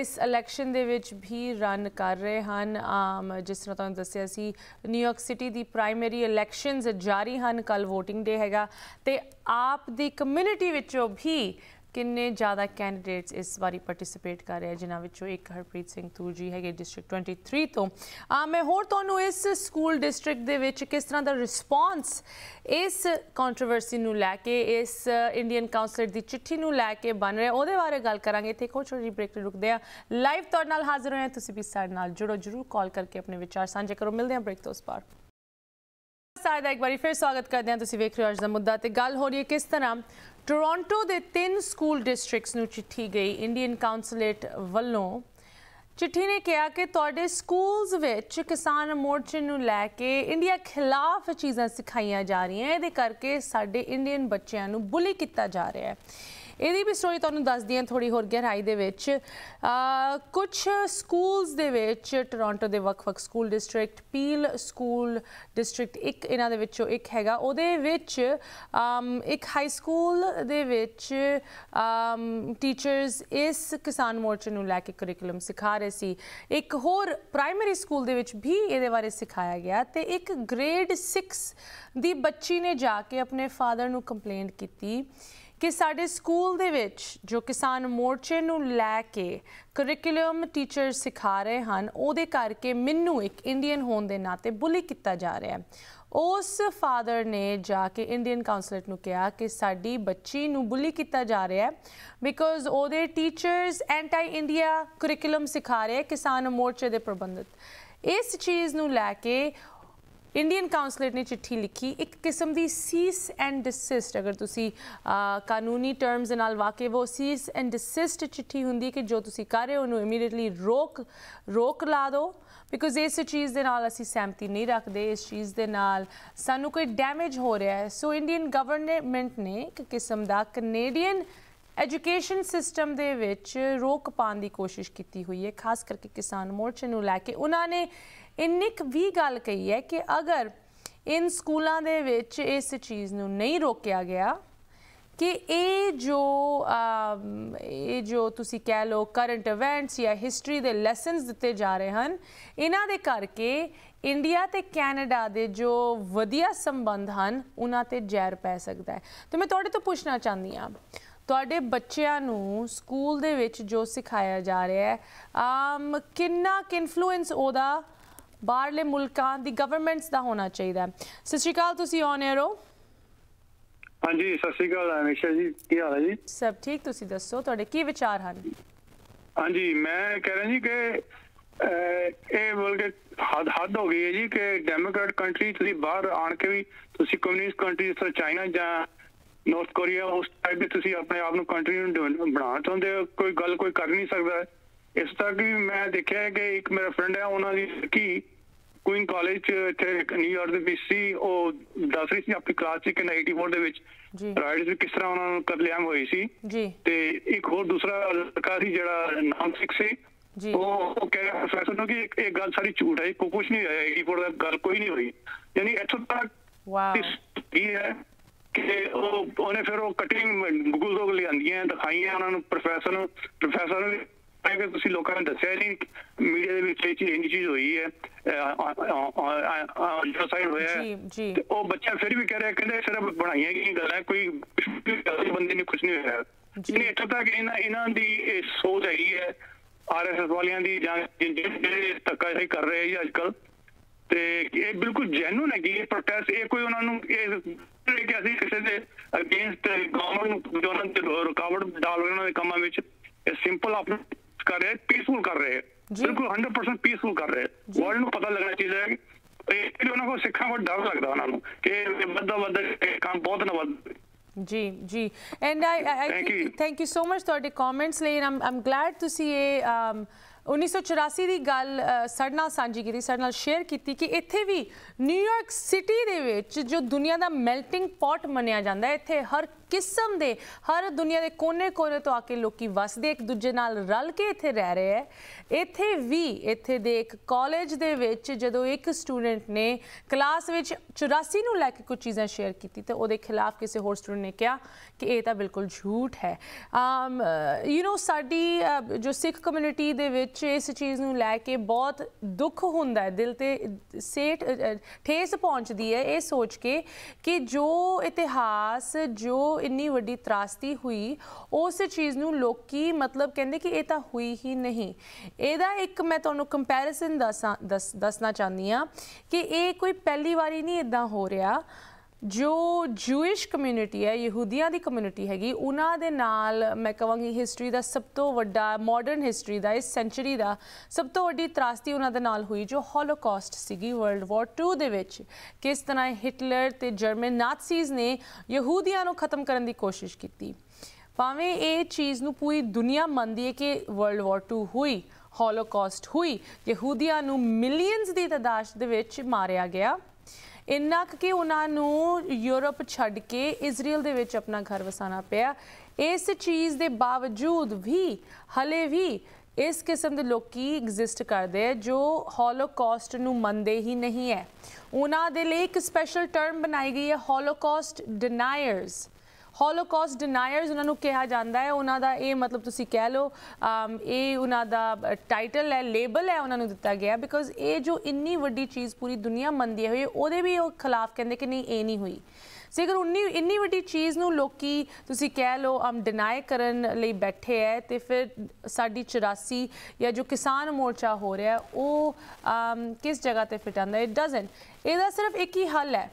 ਇਸ ਇਲੈਕਸ਼ਨ ਦੇ ਵਿੱਚ ਵੀ ਰਨ ਕਰ ਰਹੇ ਹਨ ਆਮ um, ਜਿਸ ਤਰ੍ਹਾਂ ਤੁਹਾਨੂੰ ਦੱਸਿਆ ਸੀ ਨਿਊਯਾਰਕ ਸਿਟੀ ਦੀ ਪ੍ਰਾਇਮਰੀ ਇਲੈਕਸ਼ਨਸ ਜਾਰੀ ਹਨ ਕੱਲ VOTING ਡੇ ਹੈਗਾ ਤੇ ਆਪ ਦੀ ਕਮਿਊਨਿਟੀ ਵਿੱਚੋਂ ਵੀ ਕਿੰਨੇ ਜ਼ਿਆਦਾ ਕੈਂਡੀਡੇਟਸ ਇਸ ਵਾਰੀ ਪਾਰਟਿਸਿਪੇਟ ਕਰ ਰਹੇ ਜਿਨ੍ਹਾਂ ਵਿੱਚੋਂ ਇੱਕ ਹਰਪ੍ਰੀਤ ਸਿੰਘ ਤੂਰ ਜੀ ਹੈਗੇ ਡਿਸਟ੍ਰਿਕਟ 23 ਤੋਂ ਆ ਮੈਂ ਹੋਰ ਤੁਹਾਨੂੰ ਇਸ ਸਕੂਲ ਡਿਸਟ੍ਰਿਕਟ ਦੇ ਵਿੱਚ ਕਿਸ ਤਰ੍ਹਾਂ ਦਾ ਰਿਸਪੌਂਸ ਇਸ ਕੰਟਰੋਵਰਸੀ ਨੂੰ ਲੈ ਕੇ ਇਸ ਇੰਡੀਅਨ ਕਾਉਂਸਲਰ ਦੀ ਚਿੱਠੀ ਨੂੰ ਲੈ ਕੇ ਬਣ ਰਿਹਾ ਉਹਦੇ ਬਾਰੇ ਗੱਲ ਕਰਾਂਗੇ ਇੱਥੇ ਕੋਈ ਛੋਟੀ ਬ੍ਰੇਕ ਤੇ ਰੁਕਦੇ ਆ ਲਾਈਵ ਤੁਹਾਡੇ ਨਾਲ ਹਾਜ਼ਰ ਹੋਏ ਤੁਸੀਂ ਵੀ ਸਾਡੇ ਨਾਲ ਜੁੜੋ ਜਰੂਰ ਕਾਲ ਕਰਕੇ ਆਪਣੇ ਵਿਚਾਰ ਸਾਂਝੇ ਕਰੋ ਮਿਲਦੇ ਆ ਬ੍ਰੇਕ ਤੋਂ ਉਸ ਪਾਰ ਸਾਰੇ ਦਾ ਇੱਕ ਵਾਰੀ ਫਿਰ ਸਵਾਗਤ ਕਰਦੇ ਹਾਂ ਤੁਸੀਂ ਵੇਖ ਰਹੇ ਹੋ ਅੱਜ ਦਾ ਮੁੱਦਾ ਤੇ ਗੱਲ ਹੋ ਰਹੀ ਹੈ ਕਿਸ ਤਰ੍ਹਾਂ ਟੋਰਾਂਟੋ ਦੇ ਤਿੰਨ ਸਕੂਲ ਡਿਸਟ੍ਰਿਕਟਸ ਨੂੰ ਚਿੱਠੀ ਗਈ ਇੰਡੀਅਨ ਕਾਉਂਸਲੇਟ ਵੱਲੋਂ ਚਿੱਠੀ ਨੇ ਕਿਹਾ ਕਿ ਤੁਹਾਡੇ ਸਕੂਲਸ ਵਿੱਚ ਕਿਸਾਨ ਮੋਰਚੇ ਨੂੰ ਲੈ ਕੇ ਇੰਡੀਆ ਖਿਲਾਫ ਚੀਜ਼ਾਂ ਸਿਖਾਈਆਂ ਜਾ ਰਹੀਆਂ ਇਹਦੇ ਕਰਕੇ ਸਾਡੇ ਇੰਡੀਅਨ ਬੱਚਿਆਂ ਨੂੰ ਬੁਲੀ ਕੀਤਾ ਜਾ ਰਿਹਾ ਹੈ ਇਹਦੀ ਵੀ ਸਟੋਰੀ ਤੁਹਾਨੂੰ ਦੱਸਦੀ ਹਾਂ ਥੋੜੀ ਹੋਰ ਗਹਿਰਾਈ ਦੇ ਵਿੱਚ ਕੁਝ ਸਕੂਲਸ ਦੇ ਵਿੱਚ ਟੋਰਾਂਟੋ ਦੇ ਵੱਖ-ਵੱਖ school district Peel school district ਇੱਕ ਇਹਨਾਂ ਦੇ ਵਿੱਚੋਂ ਇੱਕ ਹੈਗਾ ਉਹਦੇ ਵਿੱਚ ਇੱਕ ਹਾਈ ਸਕੂਲ ਦੇ ਵਿੱਚ ਟੀਚਰਸ ਇਸ ਕਿਸਾਨ ਮੋਰਚੇ ਨੂੰ ਲੈ ਕੇ ਕਰਿਕੂਲਮ ਸਿਖਾ ਰਹੇ ਸੀ ਇੱਕ ਹੋਰ ਪ੍ਰਾਇਮਰੀ ਸਕੂਲ ਦੇ ਵਿੱਚ ਵੀ ਇਹਦੇ ਬਾਰੇ ਸਿਖਾਇਆ ਗਿਆ ਤੇ ਇੱਕ ਗ੍ਰੇਡ 6 ਦੀ ਬੱਚੀ ਨੇ ਜਾ ਕੇ ਆਪਣੇ ਫਾਦਰ ਨੂੰ ਕੰਪਲੇਂਟ ਕੀਤੀ ਕਿ ਸਾਡੇ ਸਕੂਲ ਦੇ ਵਿੱਚ ਜੋ ਕਿਸਾਨ ਮੋਰਚੇ ਨੂੰ ਲੈ ਕੇ ਕਰਿਕੂਲਮ ਟੀਚਰ ਸਿਖਾ ਰਹੇ ਹਨ ਉਹਦੇ ਕਰਕੇ ਮੈਨੂੰ ਇੱਕ ਇੰਡੀਅਨ ਹੋਣ ਦੇ ਨਾਤੇ ਬੁਲੀ ਕੀਤਾ ਜਾ ਰਿਹਾ ਹੈ ਉਸ ਫਾਦਰ ਨੇ ਜਾ ਕੇ ਇੰਡੀਅਨ ਕਾਉਂਸਲਟ ਨੂੰ ਕਿਹਾ ਕਿ ਸਾਡੀ ਬੱਚੀ ਨੂੰ ਬੁਲੀ ਕੀਤਾ ਜਾ ਰਿਹਾ ਹੈ ਬਿਕੋਜ਼ ਉਹਦੇ ਟੀਚਰਸ ਐਂਟੀ ਇੰਡੀਆ ਕਰਿਕੂਲਮ ਸਿਖਾ ਰਹੇ ਕਿਸਾਨ ਮੋਰਚੇ ਦੇ ਪ੍ਰਬੰਧਕ ਇਸ ਚੀਜ਼ ਨੂੰ ਲੈ ਕੇ ਇੰਡੀਅਨ ਕਾਉਂਸਲਰ ਨੇ ਚਿੱਠੀ ਲਿਖੀ ਇੱਕ ਕਿਸਮ ਦੀ ਸੀਸ ਐਂਡ ਡਿਸਿਸਟ ਅਗਰ ਤੁਸੀਂ ਕਾਨੂੰਨੀ ਟਰਮਸ ਨਾਲ ਵਾਕਿਫ ਹੋ ਸੀਸ ਐਂਡ ਡਿਸਿਸਟ ਚਿੱਠੀ ਹੁੰਦੀ ਕਿ ਜੋ ਤੁਸੀਂ ਕਰ ਰਹੇ ਹੋ ਉਹਨੂੰ ਇਮੀਡੀਏਟਲੀ ਰੋਕ ਰੋਕ ਲਾ ਦਿਓ ਬਿਕੋਜ਼ ਇਸ ਚੀਜ਼ ਦੇ ਨਾਲ ਅਸੀਂ ਸਹਿਮਤੀ ਨਹੀਂ ਰੱਖਦੇ ਇਸ ਚੀਜ਼ ਦੇ ਨਾਲ ਸਾਨੂੰ ਕੋਈ ਡੈਮੇਜ ਹੋ ਰਿਹਾ ਹੈ ਸੋ ਇੰਡੀਅਨ ਗਵਰਨਮੈਂਟ ਨੇ ਇੱਕ ਕਿਸਮ ਦਾ ਕੈਨੇਡੀਅਨ ਐਜੂਕੇਸ਼ਨ ਸਿਸਟਮ ਦੇ ਵਿੱਚ ਰੋਕ ਪਾਉਣ ਦੀ ਕੋਸ਼ਿਸ਼ ਕੀਤੀ ਹੋਈ ਹੈ ਖਾਸ ਕਰਕੇ ਕਿਸਾਨ ਮੋਰਚੇ ਨੂੰ ਲੈ ਕੇ ਉਹਨਾਂ ਨੇ ਇੰਨਿਕ ਇੱਕ ਵੀ ਗੱਲ ਕਹੀ ਹੈ ਕਿ ਅਗਰ ਇਨ ਸਕੂਲਾਂ ਦੇ ਵਿੱਚ ਇਸ ਚੀਜ਼ ਨੂੰ ਨਹੀਂ ਰੋਕਿਆ ਗਿਆ ਕਿ ਇਹ ਜੋ ਇਹ ਜੋ ਤੁਸੀਂ ਕਹਿ ਲੋ ਕਰੰਟ ਇਵੈਂਟਸ ਜਾਂ ਹਿਸਟਰੀ ਦੇ ਲੈਸਨਸ ਦਿੱਤੇ ਜਾ ਰਹੇ ਹਨ ਇਹਨਾਂ ਦੇ ਕਰਕੇ ਇੰਡੀਆ ਤੇ ਕੈਨੇਡਾ ਦੇ ਜੋ ਵਧੀਆ ਸੰਬੰਧ ਹਨ ਉਹਨਾਂ ਤੇ ਜ਼ਹਿਰ ਪੈ ਸਕਦਾ ਹੈ ਤੇ ਮੈਂ ਤੁਹਾਡੇ ਤੋਂ ਪੁੱਛਣਾ ਚਾਹੁੰਦੀ ਆ ਤੁਹਾਡੇ ਬੱਚਿਆਂ ਨੂੰ ਸਕੂਲ ਦੇ ਵਿੱਚ ਜੋ ਸਿਖਾਇਆ ਜਾ ਰਿਹਾ ਹੈ ਕਿੰਨਾ ਕਿ ਇਨਫਲੂਐਂਸ ਉਹਦਾ ਬਾਹਰਲੇ ਮੁਲਕਾਂ ਦੀ ਗਵਰਨਮੈਂਟਸ ਦਾ ਹੋਣਾ ਚਾਹੀਦਾ ਹੈ ਸਤਿ ਸ਼੍ਰੀ ਅਕਾਲ ਤੁਸੀਂ ਔਨ 에ਅਰ ਹੋ ਹਾਂਜੀ ਸਤਿ ਸ਼੍ਰੀ ਅਕਾਲ ਅਮੇਸ਼ਾ ਜੀ ਕੀ ਹਾਲ ਹੈ ਜੀ ਸਭ ਠੀਕ ਤੁਸੀਂ ਦੱਸੋ ਤੁਹਾਡੇ ਕੀ ਵਿਚਾਰ ਹਨ ਹਾਂਜੀ ਮੈਂ ਕਹਿ ਰਿਹਾ ਜੀ ਕਿ ਇਹ ਬਲਕਿ ਹੱਦ ਹੱਦ ਹੋ ਗਈ ਹੈ ਜੀ ਕਿ ਡੈਮੋਕ੍ਰੈਟ ਕੰਟਰੀ ਤੁਸੀਂ ਬਾਹਰ ਆਣ ਕੇ ਵੀ ਤੁਸੀਂ ਕਮਿਊਨਿਸਟ ਕੰਟਰੀ ਜਿਸ ਤਰ੍ਹਾਂ ਚਾਈਨਾ ਜਾਂ ਨਾਰਥ ਕੋਰੀਆ ਉਸ ਟਾਈਪ ਦੇ ਤੁਸੀਂ ਆਪਣੇ ਆਪ ਨੂੰ ਕੰਟਰੀ ਨੂੰ ਬਣਾ ਚਾਹੁੰਦੇ ਹੋ ਕੋਈ ਗੱਲ ਕੋਈ ਕਰ ਨਹੀਂ ਸਕਦਾ ਇਸ ਤਰ੍ਹਾਂ ਕਿ ਮੈਂ ਦੇਖਿਆ ਕਿ ਇੱਕ ਮੇਰਾ ਫਰੈਂਡ ਹੈ ਉਹਨਾਂ ਦੀ ਕੀ ਕੁਇਨ ਕਾਲਜ ਚ ਇੱਥੇ ਨਿਊਯਾਰਕ ਦੇ ਵਿੱਚ ਸੀ ਉਹ ਦੱਸ ਰਹੀ ਸੀ ਆਪਣੀ ਕਲਾਸ ਚ ਕਿ 94 ਦੇ ਵਿੱਚ ਰਾਈਡਸ ਵੀ ਕਿਸ ਤਰ੍ਹਾਂ ਉਹਨਾਂ ਨੂੰ ਲਿਆ ਹੋਈ ਸੀ ਜੀ ਤੇ ਇੱਕ ਹੋਰ ਦੂਸਰਾ ਲੜਕਾ ਸੀ ਜਿਹੜਾ ਨਾਮ ਸਿੱਖ ਸੀ ਜੀ ਉਹ ਕਹਿ ਰਿਹਾ ਪ੍ਰੋਫੈਸਰ ਨੂੰ ਕਿ ਇਹ ਗੱਲ ਸਾਰੀ ਝੂਠ ਹੈ ਕੋਈ ਕੁਝ ਨਹੀਂ ਹੋਇਆ 84 ਦਾ ਗੱਲ ਕੋਈ ਨਹੀਂ ਹੋਈ ਯਾਨੀ ਇੱਥੋਂ ਤੱਕ ਵਾਓ ਇਹ ਹੈ ਕਿ ਉਹ ਉਹਨੇ ਫਿਰ ਉਹ ਕਟਿੰਗ ਗੂਗਲ ਤੋਂ ਲਿਆਂਦੀਆਂ ਦਿਖਾਈਆਂ ਉਹਨਾਂ ਨੂੰ ਪ੍ਰੋਫੈਸਰ ਨੂੰ ਪ੍ਰੋਫੈਸਰ ਨੂੰ ਅਗਰ ਤੁਸੀਂ ਲੋਕਾਂ ਨੇ ਦੱਸਿਆ ਨਹੀਂ ਮੀਡੀਆ ਦੇ ਵਿੱਚ ਇਹ ਚੀਜ਼ ਇੰਨੀ ਚੀਜ਼ ਹੋਈ ਹੈ ਜਨੋਸਾਈਡ ਹੋਇਆ ਤੇ ਉਹ ਬੱਚਾ ਫਿਰ ਵੀ ਕਹਿ ਰਿਹਾ ਕਹਿੰਦੇ ਸਿਰਫ ਬਣਾਈਆਂ ਗੱਲ ਗੱਲਾਂ ਕੋਈ ਗਲਤ ਬੰਦੇ ਨੇ ਕੁਝ ਨਹੀਂ ਹੋਇਆ ਜੀ ਇੱਥੇ ਤੱਕ ਇਹਨਾਂ ਇਹਨਾਂ ਦੀ ਸੋਚ ਹੈਗੀ ਹੈ ਆਰਐਸਐਸ ਵਾਲਿਆਂ ਦੀ ਜਾਂ ਜਿਹੜੇ ਧੱਕਾਸ਼ਾਹੀ ਕਰ ਰਹੇ ਆ ਅੱਜ ਕੱਲ ਤੇ ਇਹ ਬਿਲਕੁਲ ਜੈਨੂਨ ਹੈ ਕਿ ਇਹ ਪ੍ਰੋਟੈਸਟ ਇਹ ਕੋਈ ਉਹਨਾਂ ਨੂੰ ਇਹ ਕਿ ਅਸੀਂ ਕਿਸੇ ਦੇ ਅਗੇਂਸਟ ਗਵਰਨਮੈਂਟ ਨੂੰ ਤੇ ਦੇ ਰੁਕਾਵਟ ਡਾਲ ਉਹਨਾਂ ਦੇ ਕੰਮਾਂ ਵਿੱਚ ਸਿੰਪਲ ਆਪਣੇ ਕਰ ਰਹੇ हैं ਕਰ ਰਹੇ रहे ਬਿਲਕੁਲ 100% ਪੀਸਫੁਲ ਕਰ ਰਹੇ ਵਰਲਡ ਨੂੰ ਪਤਾ ਲੱਗਣਾ ਚਾਹੀਦਾ ਹੈ ਕਿ ਉਹਨਾਂ ਕੋ ਸਿੱਖਾਂ ਕੋ ਡਰ ਲੱਗਦਾ ਉਹਨਾਂ ਨੂੰ ਕਿ ਵੱਧ ਵੱਧ ਕੰਮ ਬਹੁਤ ਨਾ ਵੱਧ ਜੀ ਜੀ and I I thank you so much ਤੁਹਾਡੇ ਕਮੈਂਟਸ ਲਈ ਆਮ ਆਮ ਗਲੈਡ ਟੂ ਸੀ ਇਹ 1984 um, ਦੀ ਗੱਲ ਸਾਡੇ ਨਾਲ ਸਾਂਝੀ ਕੀਤੀ ਸਾਡੇ ਨਾਲ ਸ਼ੇਅਰ ਕੀਤੀ ਕਿ ਇੱਥੇ ਵੀ ਨਿਊਯਾਰਕ ਸਿਟੀ ਦੇ ਵਿੱਚ ਜੋ ਦੁਨੀਆ ਦਾ ਮੈਲਟਿੰਗ ਪੌਟ ਮੰਨਿਆ ਜਾਂਦਾ ਹੈ ਇੱਥੇ ਹਰ ਕਿਸਮ ਦੇ ਹਰ ਦੁਨੀਆ ਦੇ ਕੋਨੇ-ਕੋਨੇ ਤੋਂ ਆ ਕੇ ਲੋਕੀ ਵਸਦੇ ਇੱਕ ਦੂਜੇ ਨਾਲ ਰਲ ਕੇ ਇੱਥੇ ਰਹਿ ਰਹੇ ਐ ਇੱਥੇ ਵੀ ਇੱਥੇ ਦੇ ਇੱਕ ਕਾਲਜ ਦੇ ਵਿੱਚ ਜਦੋਂ ਇੱਕ ਸਟੂਡੈਂਟ ਨੇ ਕਲਾਸ ਵਿੱਚ 84 ਨੂੰ ਲੈ ਕੇ ਕੁਝ ਚੀਜ਼ਾਂ ਸ਼ੇਅਰ ਕੀਤੀ ਤੇ ਉਹਦੇ ਖਿਲਾਫ ਕਿਸੇ ਹੋਰ ਸਟੂਡੈਂਟ ਨੇ ਕਿਹਾ ਕਿ ਇਹ ਤਾਂ ਬਿਲਕੁਲ ਝੂਠ ਹੈ ਆਮ ਯੂ نو ਸਾਡੀ ਜੋ ਸਿੱਖ ਕਮਿਊਨਿਟੀ ਦੇ ਵਿੱਚ ਇਸ ਚੀਜ਼ ਨੂੰ ਲੈ ਕੇ ਬਹੁਤ ਦੁੱਖ ਹੁੰਦਾ ਹੈ ਦਿਲ ਤੇ ਸੇਟ ਠੇਸ ਪਹੁੰਚਦੀ ਹੈ ਇਹ ਸੋਚ ਕੇ ਕਿ ਜੋ ਇਤਿਹਾਸ ਜੋ ਇੰਨੀ ਵੱਡੀ ਤਰਾਸਤੀ ਹੋਈ ਉਸ ਚੀਜ਼ ਨੂੰ ਲੋਕੀ ਮਤਲਬ ਕਹਿੰਦੇ ਕਿ ਇਹ ਤਾਂ ਹੋਈ ਹੀ ਨਹੀਂ ਇਹਦਾ ਇੱਕ ਮੈਂ ਤੁਹਾਨੂੰ ਕੰਪੈਰੀਸਨ ਦੱਸਾਂ ਦੱਸਣਾ ਚਾਹੁੰਦੀ ਆ ਕਿ ਇਹ ਕੋਈ ਪਹਿਲੀ ਵਾਰੀ ਨਹੀਂ ਇਦਾਂ ਹੋ ਰਿਹਾ ਜੋ ਜੂਇਸ਼ ਕਮਿਊਨਿਟੀ ਹੈ ਯਹੂਦੀਆਂ ਦੀ ਕਮਿਊਨਿਟੀ ਹੈਗੀ ਉਹਨਾਂ ਦੇ ਨਾਲ ਮੈਂ ਕਹਾਂਗੀ ਹਿਸਟਰੀ ਦਾ ਸਭ ਤੋਂ ਵੱਡਾ ਮਾਡਰਨ ਹਿਸਟਰੀ ਦਾ ਇਸ ਸੈਂਚਰੀ ਦਾ ਸਭ ਤੋਂ ਵੱਡੀ ਤਰਾਸਤੀ ਉਹਨਾਂ ਦੇ ਨਾਲ ਹੋਈ ਜੋ ਹੋਲੋਕਾਸਟ ਸੀਗੀ ਵਰਲਡ ਵਾਰ 2 ਦੇ ਵਿੱਚ ਕਿਸ ਤਰ੍ਹਾਂ ਹਿਟਲਰ ਤੇ ਜਰਮਨ ਨਾਜ਼ੀਜ਼ ਨੇ ਯਹੂਦੀਆਂ ਨੂੰ ਖਤਮ ਕਰਨ ਦੀ ਕੋਸ਼ਿਸ਼ ਕੀਤੀ ਭਾਵੇਂ ਇਹ ਚੀਜ਼ ਨੂੰ ਪੂਰੀ ਦੁਨੀਆ ਮੰਨਦੀ ਹੈ ਕਿ ਵਰਲਡ ਵਾਰ 2 ਹੋਈ ਹੋਲੋਕਾਸਟ ਹੋਈ ਯਹੂਦੀਆਂ ਨੂੰ ਮਿਲੀਅਨਸ ਦੀ ਤਦਾਸ਼ ਦੇ ਵਿੱਚ ਮਾਰਿਆ ਗਿਆ ਇੰਨਾ ਕਿ ਉਹਨਾਂ ਨੂੰ ਯੂਰਪ ਛੱਡ ਕੇ ਇਜ਼ਰਾਈਲ ਦੇ ਵਿੱਚ ਆਪਣਾ ਘਰ ਵਸਾਣਾ ਪਿਆ ਇਸ ਚੀਜ਼ ਦੇ ਬਾਵਜੂਦ ਵੀ ਹਲੇ ਵੀ ਇਸ ਕਿਸਮ ਦੇ ਲੋਕੀ ਐਗਜ਼ਿਸਟ ਕਰਦੇ ਆ ਜੋ ਹੋਲੋਕਾਸਟ ਨੂੰ ਮੰਨਦੇ ਹੀ ਨਹੀਂ ਹੈ ਉਹਨਾਂ ਦੇ ਲਈ ਇੱਕ ਸਪੈਸ਼ਲ ਟਰਮ ਬਣਾਈ ਗਈ ਹੈ ਹੋਲੋਕਾਸਟ ਡਿਨਾਇਰਸ ਹੋਲੋਕਾਸਟ ਡਿਨਾਇਰਸ ਉਹਨਾਂ ਨੂੰ ਕਿਹਾ ਜਾਂਦਾ ਹੈ ਉਹਨਾਂ ਦਾ ਇਹ ਮਤਲਬ ਤੁਸੀਂ ਕਹਿ ਲਓ ਇਹ ਉਹਨਾਂ ਦਾ ਟਾਈਟਲ ਹੈ ਲੇਬਲ ਹੈ ਉਹਨਾਂ ਨੂੰ ਦਿੱਤਾ ਗਿਆ ਬਿਕੋਜ਼ ਇਹ ਜੋ ਇੰਨੀ ਵੱਡੀ ਚੀਜ਼ ਪੂਰੀ ਦੁਨੀਆ ਮੰਨਦੀ ਹੋਈ ਉਹਦੇ ਵੀ ਉਹ ਖਿਲਾਫ ਕਹਿੰਦੇ ਕਿ ਨਹੀਂ ਇਹ ਨਹੀਂ ਹੋਈ ਸੇਕਰ 19 ਇੰਨੀ ਵੱਡੀ ਚੀਜ਼ ਨੂੰ ਲੋਕੀ ਤੁਸੀਂ ਕਹਿ ਲਓ ਆਮ ਡਿਨਾਈ ਕਰਨ ਲਈ ਬੈਠੇ ਐ ਤੇ ਫਿਰ ਸਾਡੀ 84 ਜਾਂ ਜੋ ਕਿਸਾਨ ਮੋਰਚਾ ਹੋ ਰਿਹਾ ਉਹ ਕਿਸ ਜਗ੍ਹਾ ਤੇ ਫਿਟ ਆਂਦਾ ਇਟ ਡਸਨਟ ਇਹਦਾ ਸਿਰਫ ਇੱਕ ਹੀ ਹੱਲ ਹੈ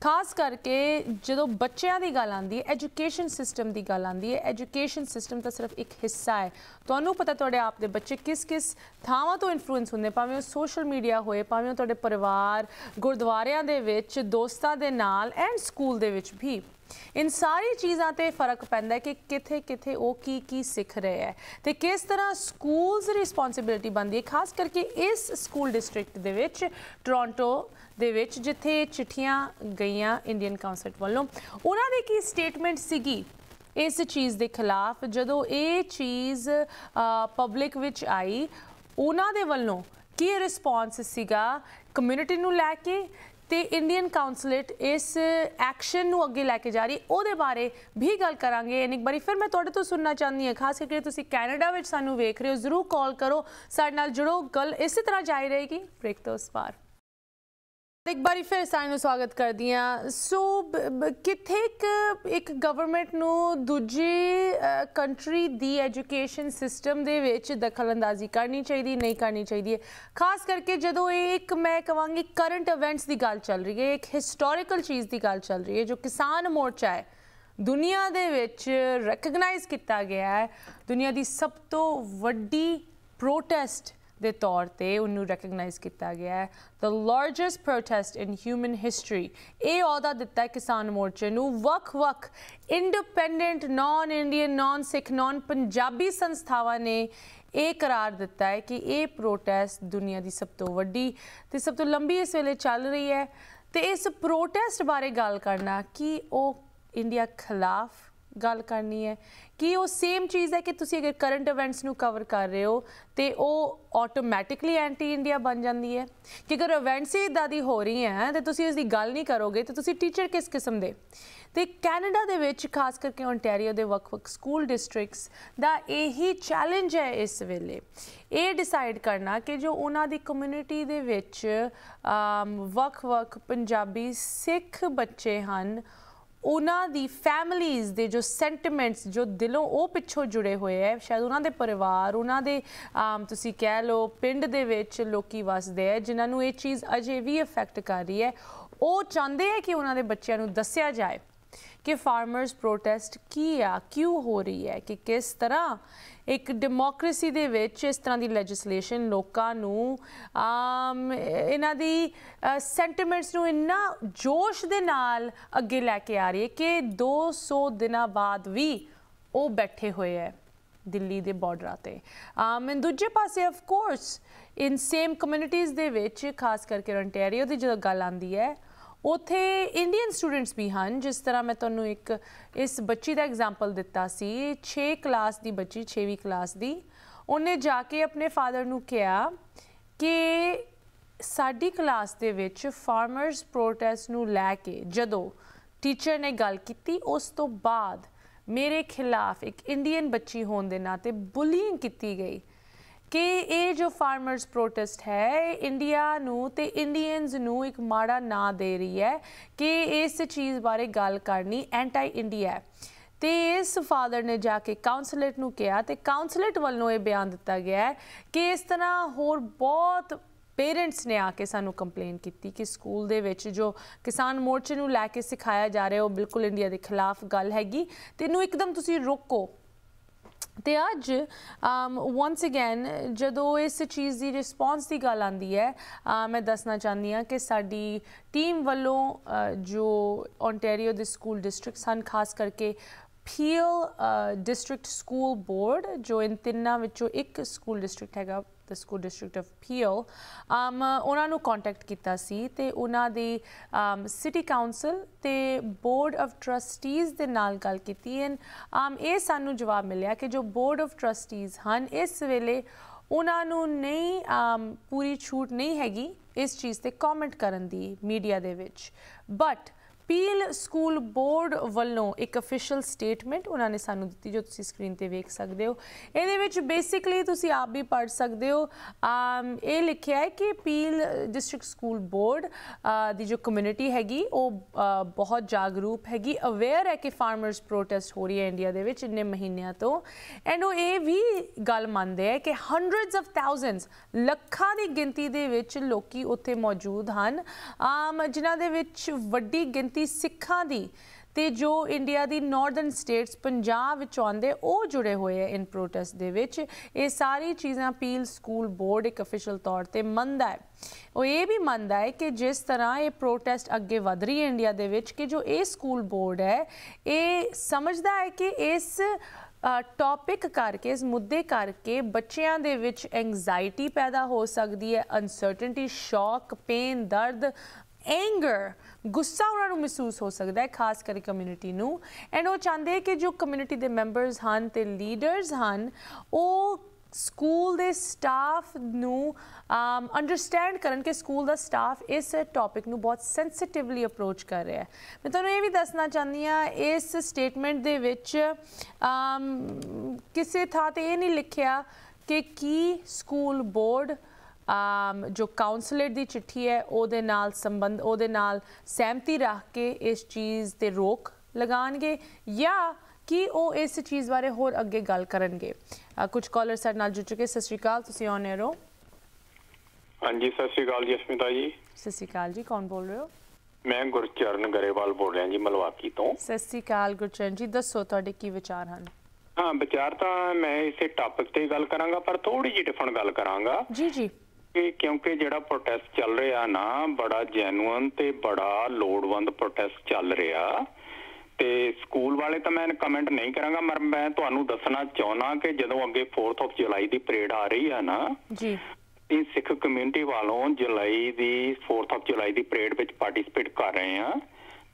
ਖਾਸ ਕਰਕੇ ਜਦੋਂ ਬੱਚਿਆਂ ਦੀ ਗੱਲ ਆਉਂਦੀ ਹੈ ਐਜੂਕੇਸ਼ਨ ਸਿਸਟਮ ਦੀ ਗੱਲ ਆਉਂਦੀ ਹੈ ਐਜੂਕੇਸ਼ਨ ਸਿਸਟਮ ਤਾਂ ਸਿਰਫ ਇੱਕ ਹਿੱਸਾ ਹੈ ਤੁਹਾਨੂੰ ਪਤਾ ਤੁਹਾਡੇ ਆਪ ਦੇ ਬੱਚੇ ਕਿਸ-ਕਿਸ ਥਾਵਾਂ ਤੋਂ ਇਨਫਲੂਐਂਸ ਹੁੰਦੇ ਭਾਵੇਂ ਉਹ ਸੋਸ਼ਲ ਮੀਡੀਆ ਹੋਏ ਭਾਵੇਂ ਤੁਹਾਡੇ ਪਰਿਵਾਰ ਗੁਰਦੁਆਰਿਆਂ ਦੇ ਵਿੱਚ ਦੋਸਤਾਂ ਦੇ ਨਾਲ ਐਂਡ ਸਕੂਲ ਦੇ ਵਿੱਚ ਵੀ ਇਨ ਸਾਰੀ ਚੀਜ਼ਾਂ ਤੇ ਫਰਕ ਪੈਂਦਾ ਕਿ ਕਿੱਥੇ ਕਿੱਥੇ ਉਹ ਕੀ ਕੀ ਸਿੱਖ ਰਹੇ ਹੈ ਤੇ ਕਿਸ ਤਰ੍ਹਾਂ ਸਕੂਲਸ ਰਿਸਪੌਂਸਿਬਿਲਟੀ ਬਣਦੀ ਹੈ ਖਾਸ ਕਰਕੇ ਇਸ ਸਕੂਲ ਡਿਸਟ੍ਰਿਕਟ ਦੇ ਵਿੱਚ ਟੋਰਾਂਟੋ ਦੇ ਵਿੱਚ ਜਿੱਥੇ ਚਿੱਠੀਆਂ ਗਈਆਂ ਇੰਡੀਅਨ ਕਾਉਂਸਲ ਵੱਲੋਂ ਉਹਨਾਂ ਦੇ ਕੀ ਸਟੇਟਮੈਂਟ ਸੀਗੀ ਇਸ ਚੀਜ਼ ਦੇ ਖਿਲਾਫ ਜਦੋਂ ਇਹ ਚੀਜ਼ ਪਬਲਿਕ ਵਿੱਚ ਆਈ ਉਹਨਾਂ ਦੇ ਵੱਲੋਂ ਕੀ ਰਿਸਪੌਂਸ ਸੀਗਾ ਕਮਿਊਨਿਟੀ ਨੂੰ ਲੈ ਕੇ ਤੇ ਇੰਡੀਅਨ ਕਾਉਂਸਲੇਟ ਇਸ ਐਕਸ਼ਨ ਨੂੰ ਅੱਗੇ ਲੈ ਕੇ ਜਾ ਰਹੀ ਉਹਦੇ ਬਾਰੇ ਵੀ ਗੱਲ ਕਰਾਂਗੇ ਇੱਕ ਬਰੀ ਫਿਰ ਮੈਂ ਤੁਹਾਡੇ ਤੋਂ ਸੁਣਨਾ ਚਾਹੁੰਦੀ ਹਾਂ ਖਾਸ ਕਰਕੇ ਤੁਸੀਂ ਕੈਨੇਡਾ ਵਿੱਚ ਸਾਨੂੰ ਵੇਖ ਰਹੇ ਹੋ ਜ਼ਰੂਰ ਕਾਲ ਕਰੋ ਸਾਡੇ ਨਾਲ ਜੁੜੋ ਗੱਲ ਇਸੇ ਤਰ੍ਹਾਂ ਜਾਰੀ ਰਹੇਗੀ ਬ੍ਰੇਕ ਤੋਂ ਉਸ ਪਾਰ ਇੱਕ ਵਾਰੀ ਫਿਰ ਸਾਰਿਆਂ ਨੂੰ ਸਵਾਗਤ ਕਰਦੀ ਆ ਸੋ ਕਿਥੇ ਇੱਕ ਗਵਰਨਮੈਂਟ ਨੂੰ ਦੂਜੀ ਕੰਟਰੀ ਦੀ ਐਜੂਕੇਸ਼ਨ ਸਿਸਟਮ ਦੇ ਵਿੱਚ ਦਖਲਅੰਦਾਜ਼ੀ ਕਰਨੀ ਚਾਹੀਦੀ ਨਹੀਂ ਕਰਨੀ ਚਾਹੀਦੀ ਹੈ ਖਾਸ ਕਰਕੇ ਜਦੋਂ ਇੱਕ ਮੈਂ ਕਵਾਂਗੀ ਕਰੰਟ ਇਵੈਂਟਸ ਦੀ ਗੱਲ ਚੱਲ ਰਹੀ ਹੈ ਇੱਕ ਹਿਸਟੋਰੀਕਲ ਚੀਜ਼ ਦੀ ਗੱਲ ਚੱਲ ਰਹੀ ਹੈ ਜੋ ਕਿਸਾਨ ਮੋਰਚਾ ਹੈ ਦੁਨੀਆ ਦੇ ਵਿੱਚ ਰੈਕਗਨਾਈਜ਼ ਕੀਤਾ ਗਿਆ ਹੈ ਦੁਨੀਆ ਦੀ ਸਭ ਤੋਂ ਵੱਡੀ ਪ੍ਰੋਟੈਸਟ ਦੇ ਤੌਰ ਤੇ ਉਹਨੂੰ ਰੈਕਗਨਾਈਜ਼ ਕੀਤਾ ਗਿਆ ਹੈ the largest protest in human history ਇਹ ਆਦਾ ਦਿੱਤਾ ਹੈ ਕਿਸਾਨ ਮੋਰਚੇ ਨੂੰ ਵੱਖ-ਵੱਖ independent non Indian non Sikh non Punjabi ਸੰਸਥਾਵਾਂ ਨੇ ਇਹ ਕਰਾਰ ਦਿੱਤਾ ਹੈ ਕਿ ਇਹ ਪ੍ਰੋਟੈਸਟ ਦੁਨੀਆ ਦੀ ਸਭ ਤੋਂ ਵੱਡੀ ਤੇ ਸਭ ਤੋਂ ਲੰਬੀ ਇਸ ਵੇਲੇ ਚੱਲ ਰਹੀ ਹੈ ਤੇ ਇਸ ਪ੍ਰੋਟੈਸਟ ਬਾਰੇ ਗੱਲ ਕਰਨਾ ਕਿ ਉਹ ਇੰਡੀਆ ਖਿਲਾਫ ਗੱਲ ਕਰਨੀ ਹੈ ਕਿ ਉਹ ਸੇਮ ਚੀਜ਼ ਹੈ ਕਿ ਤੁਸੀਂ ਅਗਰ ਕਰੰਟ ਇਵੈਂਟਸ ਨੂੰ ਕਵਰ ਕਰ ਰਹੇ ਹੋ ਤੇ ਉਹ ਆਟੋਮੈਟਿਕਲੀ ਐਂਟੀ ਇੰਡੀਆ ਬਣ ਜਾਂਦੀ ਹੈ ਕਿ ਅਗਰ ਇਵੈਂਟਸ ਹੀ ਇਦਾਂ ਦੀ ਹੋ ਰਹੀ ਹੈ ਤੇ ਤੁਸੀਂ ਉਸ ਦੀ ਗੱਲ ਨਹੀਂ ਕਰੋਗੇ ਤੇ ਤੁਸੀਂ ਟੀਚਰ ਕਿਸ ਕਿਸਮ ਦੇ ਤੇ ਕੈਨੇਡਾ ਦੇ ਵਿੱਚ ਖਾਸ ਕਰਕੇ ਓਨਟਾਰੀਓ ਦੇ ਵੱਖ-ਵੱਖ ਸਕੂਲ ਡਿਸਟ੍ਰਿਕਟਸ ਦਾ ਇਹੀ ਚੈਲੰਜ ਹੈ ਇਸ ਵੇਲੇ ਇਹ ਡਿਸਾਈਡ ਕਰਨਾ ਕਿ ਜੋ ਉਹਨਾਂ ਦੀ ਕਮਿਊਨਿਟੀ ਦੇ ਵਿੱਚ ਵੱਖ-ਵੱਖ ਪੰਜਾਬੀ ਸਿੱਖ ਬੱਚੇ ਹਨ ਉਹਨਾਂ ਦੀ ਫੈਮਿਲੀਜ਼ ਦੇ ਜੋ ਸੈਂਟੀਮੈਂਟਸ ਜੋ ਦਿਲੋਂ ਉਹ ਪਿੱਛੋਂ ਜੁੜੇ ਹੋਏ ਐ ਸ਼ਾਇਦ ਉਹਨਾਂ ਦੇ ਪਰਿਵਾਰ ਉਹਨਾਂ ਦੇ ਤੁਸੀਂ ਕਹਿ ਲਓ ਪਿੰਡ ਦੇ ਵਿੱਚ ਲੋਕੀ ਵਸਦੇ ਐ ਜਿਨ੍ਹਾਂ ਨੂੰ ਇਹ ਚੀਜ਼ ਅਜੇ ਵੀ ਇਫੈਕਟ ਕਰ ਰਹੀ ਐ ਉਹ ਚਾਹੁੰਦੇ ਐ ਕਿ ਉਹਨਾਂ ਦੇ ਬੱਚਿਆਂ ਨੂੰ ਦੱਸਿਆ ਜਾਏ ਕਿ ਫਾਰਮਰਸ ਪ੍ਰੋਟੈਸਟ ਕੀ ਆ ਕਿਉਂ ਹੋ ਰਹੀ ਐ ਕਿ ਕਿਸ ਤਰ੍ਹਾਂ ਇੱਕ ਡੈਮੋਕ੍ਰੇਸੀ ਦੇ ਵਿੱਚ ਇਸ ਤਰ੍ਹਾਂ ਦੀ ਲੈਜਿਸਲੇਸ਼ਨ ਲੋਕਾਂ ਨੂੰ ਆਮ ਇਹਨਾਂ ਦੀ ਸੈਂਟੀਮੈਂਟਸ ਨੂੰ ਇੰਨਾ ਜੋਸ਼ ਦੇ ਨਾਲ ਅੱਗੇ ਲੈ ਕੇ ਆ ਰਹੀ ਹੈ ਕਿ 200 ਦਿਨਾਂ ਬਾਅਦ ਵੀ ਉਹ ਬੈਠੇ ਹੋਏ ਹੈ ਦਿੱਲੀ ਦੇ ਬਾਰਡਰਾਂ ਤੇ ਆਮ ਐਂਡ ਦੂਜੇ ਪਾਸੇ ਆਫ ਕੋਰਸ ਇਨ ਸੇਮ ਕਮਿਊਨਿਟੀਆਂ ਦੇ ਵਿੱਚ ਖਾਸ ਕਰਕੇ ਰੰਟੇਰੀਓ ਦੀ ਜਦੋਂ ਗੱਲ ਆਂਦੀ ਹੈ ਉਥੇ ਇੰਡੀਅਨ ਸਟੂਡੈਂਟਸ ਵੀ ਹਨ ਜਿਸ ਤਰ੍ਹਾਂ ਮੈਂ ਤੁਹਾਨੂੰ ਇੱਕ ਇਸ ਬੱਚੀ ਦਾ ਐਗਜ਼ਾਮਪਲ ਦਿੱਤਾ ਸੀ 6 ਕਲਾਸ ਦੀ ਬੱਚੀ 6ਵੀਂ ਕਲਾਸ ਦੀ ਉਹਨੇ ਜਾ ਕੇ ਆਪਣੇ ਫਾਦਰ ਨੂੰ ਕਿਹਾ ਕਿ ਸਾਡੀ ਕਲਾਸ ਦੇ ਵਿੱਚ ਫਾਰਮਰਸ ਪ੍ਰੋਟੈਸਟ ਨੂੰ ਲੈ ਕੇ ਜਦੋਂ ਟੀਚਰ ਨੇ ਗੱਲ ਕੀਤੀ ਉਸ ਤੋਂ ਬਾਅਦ ਮੇਰੇ ਖਿਲਾਫ ਇੱਕ ਇੰਡੀਅਨ ਬੱਚੀ ਹੋਣ ਦੇ ਨਾਤੇ ਬੁਲੀਇੰਗ ਕੀਤੀ ਗਈ ਕਿ ਇਹ ਜੋ ਫਾਰਮਰਸ ਪ੍ਰੋਟੈਸਟ ਹੈ ਇੰਡੀਆ ਨੂੰ ਤੇ ਇੰਡੀਅਨਸ ਨੂੰ ਇੱਕ ਮਾੜਾ ਨਾਂ ਦੇ ਰਹੀ ਹੈ ਕਿ ਇਸ ਚੀਜ਼ ਬਾਰੇ ਗੱਲ ਕਰਨੀ ਐਂਟੀ ਇੰਡੀਆ ਹੈ ਤੇ ਇਸ ਫਾਦਰ ਨੇ ਜਾ ਕੇ ਕਾਉਂਸਲੇਟ ਨੂੰ ਕਿਹਾ ਤੇ ਕਾਉਂਸਲੇਟ ਵੱਲੋਂ ਇਹ ਬਿਆਨ ਦਿੱਤਾ ਗਿਆ ਹੈ ਕਿ ਇਸ ਤਰ੍ਹਾਂ ਹੋਰ ਬਹੁਤ ਪੇਰੈਂਟਸ ਨੇ ਆ ਕੇ ਸਾਨੂੰ ਕੰਪਲੇਨ ਕੀਤੀ ਕਿ ਸਕੂਲ ਦੇ ਵਿੱਚ ਜੋ ਕਿਸਾਨ ਮੋਰਚੇ ਨੂੰ ਲੈ ਕੇ ਸਿਖਾਇਆ ਜਾ ਰਿਹਾ ਉਹ ਬਿਲਕੁਲ ਇੰਡੀਆ ਦੇ ਖਿਲਾਫ ਗੱਲ ਹੈਗੀ ਤੇ ਇਹਨੂੰ ਇੱਕਦਮ ਤੁਸੀਂ ਰੋਕੋ ਤੇ ਅੱਜ ਵਾਂਸ ਅਗੇਨ ਜਦੋਂ ਇਸ ਚੀਜ਼ ਦੀ ਰਿਸਪੌਂਸ ਦੀ ਗੱਲ ਆਂਦੀ ਹੈ ਮੈਂ ਦੱਸਣਾ ਚਾਹੁੰਦੀ ਹਾਂ ਕਿ ਸਾਡੀ ਟੀਮ ਵੱਲੋਂ ਜੋ ਓਨਟਾਰੀਓ ਦੇ ਸਕੂਲ ਡਿਸਟ੍ਰਿਕਟਸ ਹਨ ਖਾਸ ਕਰਕੇ ਪੀਲ ਡਿਸਟ੍ਰਿਕਟ ਸਕੂਲ ਬੋਰਡ ਜੋ ਇਨ ਤਿੰਨਾਂ ਵਿੱਚੋਂ ਇੱਕ ਸਕੂਲ ਡਿਸਟ੍ਰਿਕਟ ਹੈਗਾ the school district of Peel um ਉਹਨਾਂ ਨੂੰ ਕੰਟੈਕਟ ਕੀਤਾ ਸੀ ਤੇ ਉਹਨਾਂ ਦੀ ਸਿਟੀ um, ਕਾਉਂਸਲ ਤੇ ਬੋਰਡ ਆਫ ਟਰਸਟੀਜ਼ ਦੇ ਨਾਲ ਗੱਲ ਕੀਤੀ ਐਂ um, ਇਹ ਸਾਨੂੰ ਜਵਾਬ ਮਿਲਿਆ ਕਿ ਜੋ ਬੋਰਡ ਆਫ ਟਰਸਟੀਜ਼ ਹਨ ਇਸ ਵੇਲੇ ਉਹਨਾਂ ਨੂੰ ਨਹੀਂ um, ਪੂਰੀ ਛੂਟ ਨਹੀਂ ਹੈਗੀ ਇਸ ਚੀਜ਼ ਤੇ ਕਮੈਂਟ ਕਰਨ ਦੀ ਮੀਡੀਆ ਦੇ ਵਿੱਚ ਬਟ ਪੀਲ ਸਕੂਲ ਬੋਰਡ ਵੱਲੋਂ ਇੱਕ ਅਫੀਸ਼ੀਅਲ ਸਟੇਟਮੈਂਟ ਉਹਨਾਂ ਨੇ ਸਾਨੂੰ ਦਿੱਤੀ ਜੋ ਤੁਸੀਂ ਸਕਰੀਨ ਤੇ ਵੇਖ ਸਕਦੇ ਹੋ ਇਹਦੇ ਵਿੱਚ ਬੇਸਿਕਲੀ ਤੁਸੀਂ ਆਪ ਵੀ ਪੜ੍ਹ ਸਕਦੇ ਹੋ ਇਹ ਲਿਖਿਆ ਹੈ ਕਿ ਪੀਲ ਡਿਸਟ੍ਰਿਕਟ ਸਕੂਲ ਬੋਰਡ ਦੀ ਜੋ ਕਮਿਊਨਿਟੀ ਹੈਗੀ ਉਹ ਬਹੁਤ ਜਾਗਰੂਕ ਹੈਗੀ ਅਵੇਅਰ ਹੈ ਕਿ ਫਾਰਮਰਸ ਪ੍ਰੋਟੈਸਟ ਹੋ ਰਹੀ ਹੈ ਇੰਡੀਆ ਦੇ ਵਿੱਚ ਇੰਨੇ ਮਹੀਨਿਆਂ ਤੋਂ ਐਂਡ ਉਹ ਇਹ ਵੀ ਗੱਲ ਮੰਨਦੇ ਹੈ ਕਿ ਹੰਡਰਡਸ ਆਫ ਥਾਊਜ਼ੈਂਡਸ ਲੱਖਾਂ ਦੀ ਗਿਣਤੀ ਦੇ ਵਿੱਚ ਲੋਕੀ ਉੱਥੇ ਮੌਜੂਦ ਹਨ ਆਮ ਜਿਨ੍ਹਾਂ ਦੇ ਵਿੱਚ ਵੱਡੀ ਗਿਣਤੀ ਕੀਤੀ ਸਿੱਖਾਂ ਦੀ ਤੇ ਜੋ ਇੰਡੀਆ ਦੀ ਨਾਰਦਰਨ ਸਟੇਟਸ ਪੰਜਾਬ ਵਿੱਚ ਆਉਂਦੇ ਉਹ ਜੁੜੇ ਹੋਏ ਆ ਇਨ ਪ੍ਰੋਟੈਸਟ ਦੇ ਵਿੱਚ ਇਹ ਸਾਰੀ ਚੀਜ਼ਾਂ ਪੀਲ ਸਕੂਲ ਬੋਰਡ ਇੱਕ ਅਫੀਸ਼ੀਅਲ ਤੌਰ ਤੇ ਮੰਨਦਾ ਹੈ ਉਹ ਇਹ ਵੀ ਮੰਨਦਾ ਹੈ ਕਿ ਜਿਸ ਤਰ੍ਹਾਂ ਇਹ ਪ੍ਰੋਟੈਸਟ ਅੱਗੇ ਵਧ ਰਹੀ ਹੈ ਇੰਡੀਆ ਦੇ ਵਿੱਚ ਕਿ ਜੋ ਇਹ ਸਕੂਲ ਬੋਰਡ ਹੈ ਇਹ ਸਮਝਦਾ ਹੈ ਕਿ ਇਸ ਟੌਪਿਕ ਕਰਕੇ ਇਸ ਮੁੱਦੇ ਕਰਕੇ ਬੱਚਿਆਂ ਦੇ ਵਿੱਚ ਐਂਗਜ਼ਾਇਟੀ ਪੈਦਾ ਹੋ ਸਕਦੀ ਹੈ ਅਨਸਰਟਨਟੀ ਸ਼ੌਕ ਪੇਨ ਦਰਦ ਐਂਗਰ ਗੁੱਸਾ ਉਹਨਾਂ ਨੂੰ ਮਹਿਸੂਸ ਹੋ ਸਕਦਾ ਹੈ ਖਾਸ ਕਰਕੇ ਕਮਿਊਨਿਟੀ ਨੂੰ ਐਂਡ ਉਹ ਚਾਹੁੰਦੇ ਕਿ ਜੋ ਕਮਿਊਨਿਟੀ ਦੇ ਮੈਂਬਰਸ ਹਨ ਤੇ ਲੀਡਰਸ ਹਨ ਉਹ ਸਕੂਲ ਦੇ ਸਟਾਫ ਨੂੰ ਅੰਡਰਸਟੈਂਡ um, ਕਰਨ ਕਿ ਸਕੂਲ ਦਾ ਸਟਾਫ ਇਸ ਟੌਪਿਕ ਨੂੰ ਬਹੁਤ ਸੈਂਸਿਟਿਵਲੀ ਅਪਰੋਚ ਕਰ ਰਿਹਾ ਹੈ ਮੈਂ ਤੁਹਾਨੂੰ ਇਹ ਵੀ ਦੱਸਣਾ ਚਾਹੁੰਦੀ ਆ ਇਸ ਸਟੇਟਮੈਂਟ ਦੇ ਵਿੱਚ um, ਕਿਸੇ ਥਾਂ ਤੇ ਇਹ ਨਹੀਂ ਲਿਖਿਆ ਕਿ ਕੀ ਸਕੂਲ ਬੋਰਡ ਜੋ ਕਾਉਂਸਲਰ ਦੀ ਚਿੱਠੀ ਹੈ ਉਹਦੇ ਨਾਲ ਸੰਬੰਧ ਉਹਦੇ ਨਾਲ ਸਹਿਮਤੀ ਰੱਖ ਕੇ ਇਸ ਚੀਜ਼ ਤੇ ਰੋਕ ਲਗਾਣਗੇ ਜਾਂ ਕੀ ਉਹ ਇਸ ਚੀਜ਼ ਬਾਰੇ ਹੋਰ ਅੱਗੇ ਗੱਲ ਕਰਨਗੇ ਕੁਝ ਕਾਲਰ ਸਾਡੇ ਨਾਲ ਜੁੜ ਚੁੱਕੇ ਸਤਿ ਸ਼੍ਰੀ ਅਕਾਲ ਤੁਸੀਂ ਆਨ 에ਅਰ ਹੋ ਹਾਂਜੀ ਸਤਿ ਸ਼੍ਰੀ ਅਕਾਲ ਜੀ ਅਸਮਿਤਾ ਜੀ ਸਤਿ ਸ਼੍ਰੀ ਅਕਾਲ ਜੀ ਕੌਣ ਬੋਲ ਰਹੇ ਹੋ ਮੈਂ ਗੁਰਚਰਨ ਗਰੇਵਾਲ ਬੋਲ ਰਿਹਾ ਜੀ ਮਲਵਾਕੀ ਤੋਂ ਸਤਿ ਸ਼੍ਰੀ ਅਕਾਲ ਗੁਰਚਰਨ ਜੀ ਦੱਸੋ ਤੁਹਾਡੇ ਕੀ ਵਿਚਾਰ ਹਨ ਹਾਂ ਵਿਚਾਰ ਤਾਂ ਮੈਂ ਇਸੇ ਟਾਪਿਕ ਤੇ ਗੱਲ ਕਰਾਂਗਾ ਪਰ ਥੋੜੀ ਜਿਹੀ ਡਿਫਰੈਂਟ ਗੱਲ ਕਰਾਂਗਾ ਜੀ ਜੀ ਕਿ ਕਿਉਂਕਿ ਜਿਹੜਾ ਪ੍ਰੋਟੈਸਟ ਚੱਲ ਰਿਹਾ ਨਾ ਬੜਾ ਜੈਨੂਇਨ ਤੇ ਬੜਾ ਲੋੜਵੰਦ ਪ੍ਰੋਟੈਸਟ ਚੱਲ ਰਿਹਾ ਤੇ ਸਕੂਲ ਵਾਲੇ ਤਾਂ ਮੈਂ ਕਮੈਂਟ ਨਹੀਂ ਕਰਾਂਗਾ ਮਰ ਮੈਂ ਤੁਹਾਨੂੰ ਦੱਸਣਾ ਚਾਹਣਾ ਕਿ ਜਦੋਂ ਅੱਗੇ 4th ਆਫ ਜੁਲਾਈ ਦੀ ਪਰੇਡ ਆ ਰਹੀ ਆ ਨਾ ਜੀ ਇਹ ਸਿੱਖ ਕਮਿਊਨਿਟੀ ਵਾਲੋਂ ਜੁਲਾਈ ਦੀ 4th ਆਫ ਜੁਲਾਈ ਦੀ ਪਰੇਡ ਵਿੱਚ ਪਾਰਟਿਸਿਪੇਟ ਕਰ ਰਹੇ ਆ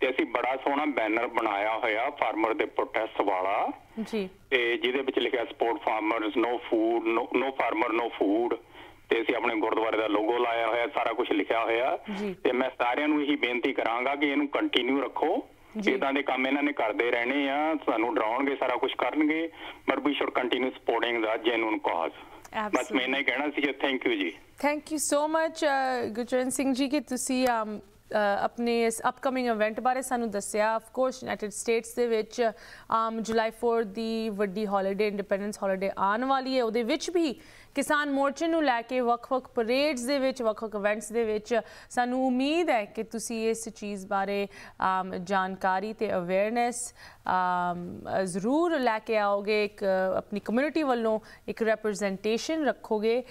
ਤੇ ਅਸੀਂ ਬੜਾ ਸੋਹਣਾ ਬੈਨਰ ਬਣਾਇਆ ਹੋਇਆ ਫਾਰਮਰ ਦੇ ਪ੍ਰੋਟੈਸਟ ਵਾਲਾ ਜੀ ਤੇ ਜਿਹਦੇ ਵਿੱਚ ਲਿਖਿਆ support farmers no food no farmer no food ਤੇ ਅਸੀਂ ਆਪਣੇ ਗੁਰਦੁਆਰੇ ਦਾ ਲੋਗੋ ਲਾਇਆ ਹੋਇਆ ਸਾਰਾ ਕੁਝ ਲਿਖਿਆ ਹੋਇਆ ਤੇ ਮੈਂ ਸਾਰਿਆਂ ਨੂੰ ਇਹੀ ਬੇਨਤੀ ਕਰਾਂਗਾ ਕਿ ਇਹਨੂੰ ਕੰਟੀਨਿਊ ਰੱਖੋ ਇਦਾਂ ਦੇ ਕੰਮ ਇਹਨਾਂ ਨੇ ਕਰਦੇ ਰਹਿਣੇ ਆ ਸਾਨੂੰ ਡਰਾਉਣਗੇ ਸਾਰਾ ਕੁਝ ਕਰਨਗੇ but we should continue supporting the genuine cause ਬਸ ਮੈਂ ਇਹ ਕਹਿਣਾ ਸੀ ਥੈਂਕ ਯੂ ਜੀ thank you so much Gurjan Singh ji ਕਿ ਤੁਸੀਂ ਆਪਣੇ ਇਸ ਅਪਕਮਿੰਗ ਇਵੈਂਟ ਬਾਰੇ ਸਾਨੂੰ ਦੱਸਿਆ ਆਫ ਕੋਰਸ ਯੂਨਾਈਟਿਡ ਸਟੇਟਸ ਦੇ ਵਿੱਚ ਆਮ ਜੁਲਾਈ 4 ਦੀ ਵੱਡੀ ਹੌਲੀਡੇ ਇੰਡੀਪੈਂਡੈਂਸ ਹੌਲੀਡੇ ਆਉਣ ਵਾਲੀ ਹੈ ਉਹਦੇ ਵਿੱਚ ਵੀ ਕਿਸਾਨ ਮੋਰਚੇ ਨੂੰ ਲੈ ਕੇ ਵੱਖ-ਵੱਖ ਪਰੇਡਸ ਦੇ ਵਿੱਚ ਵੱਖ-ਵੱਖ ਇਵੈਂਟਸ ਦੇ ਵਿੱਚ ਸਾਨੂੰ ਉਮੀਦ ਹੈ ਕਿ ਤੁਸੀਂ ਇਸ ਚੀਜ਼ ਬਾਰੇ ਜਾਣਕਾਰੀ ਤੇ ਅਵੇਅਰਨੈਸ ਜ਼ਰੂਰ ਲੈ ਕੇ ਆਓਗੇ ਇੱਕ ਆਪਣੀ ਕਮਿਊਨਿਟੀ ਵੱਲੋਂ ਇੱਕ ਰਿਪਰੈਜ਼ੈਂਟੇਸ਼ਨ ਰੱਖੋਗੇ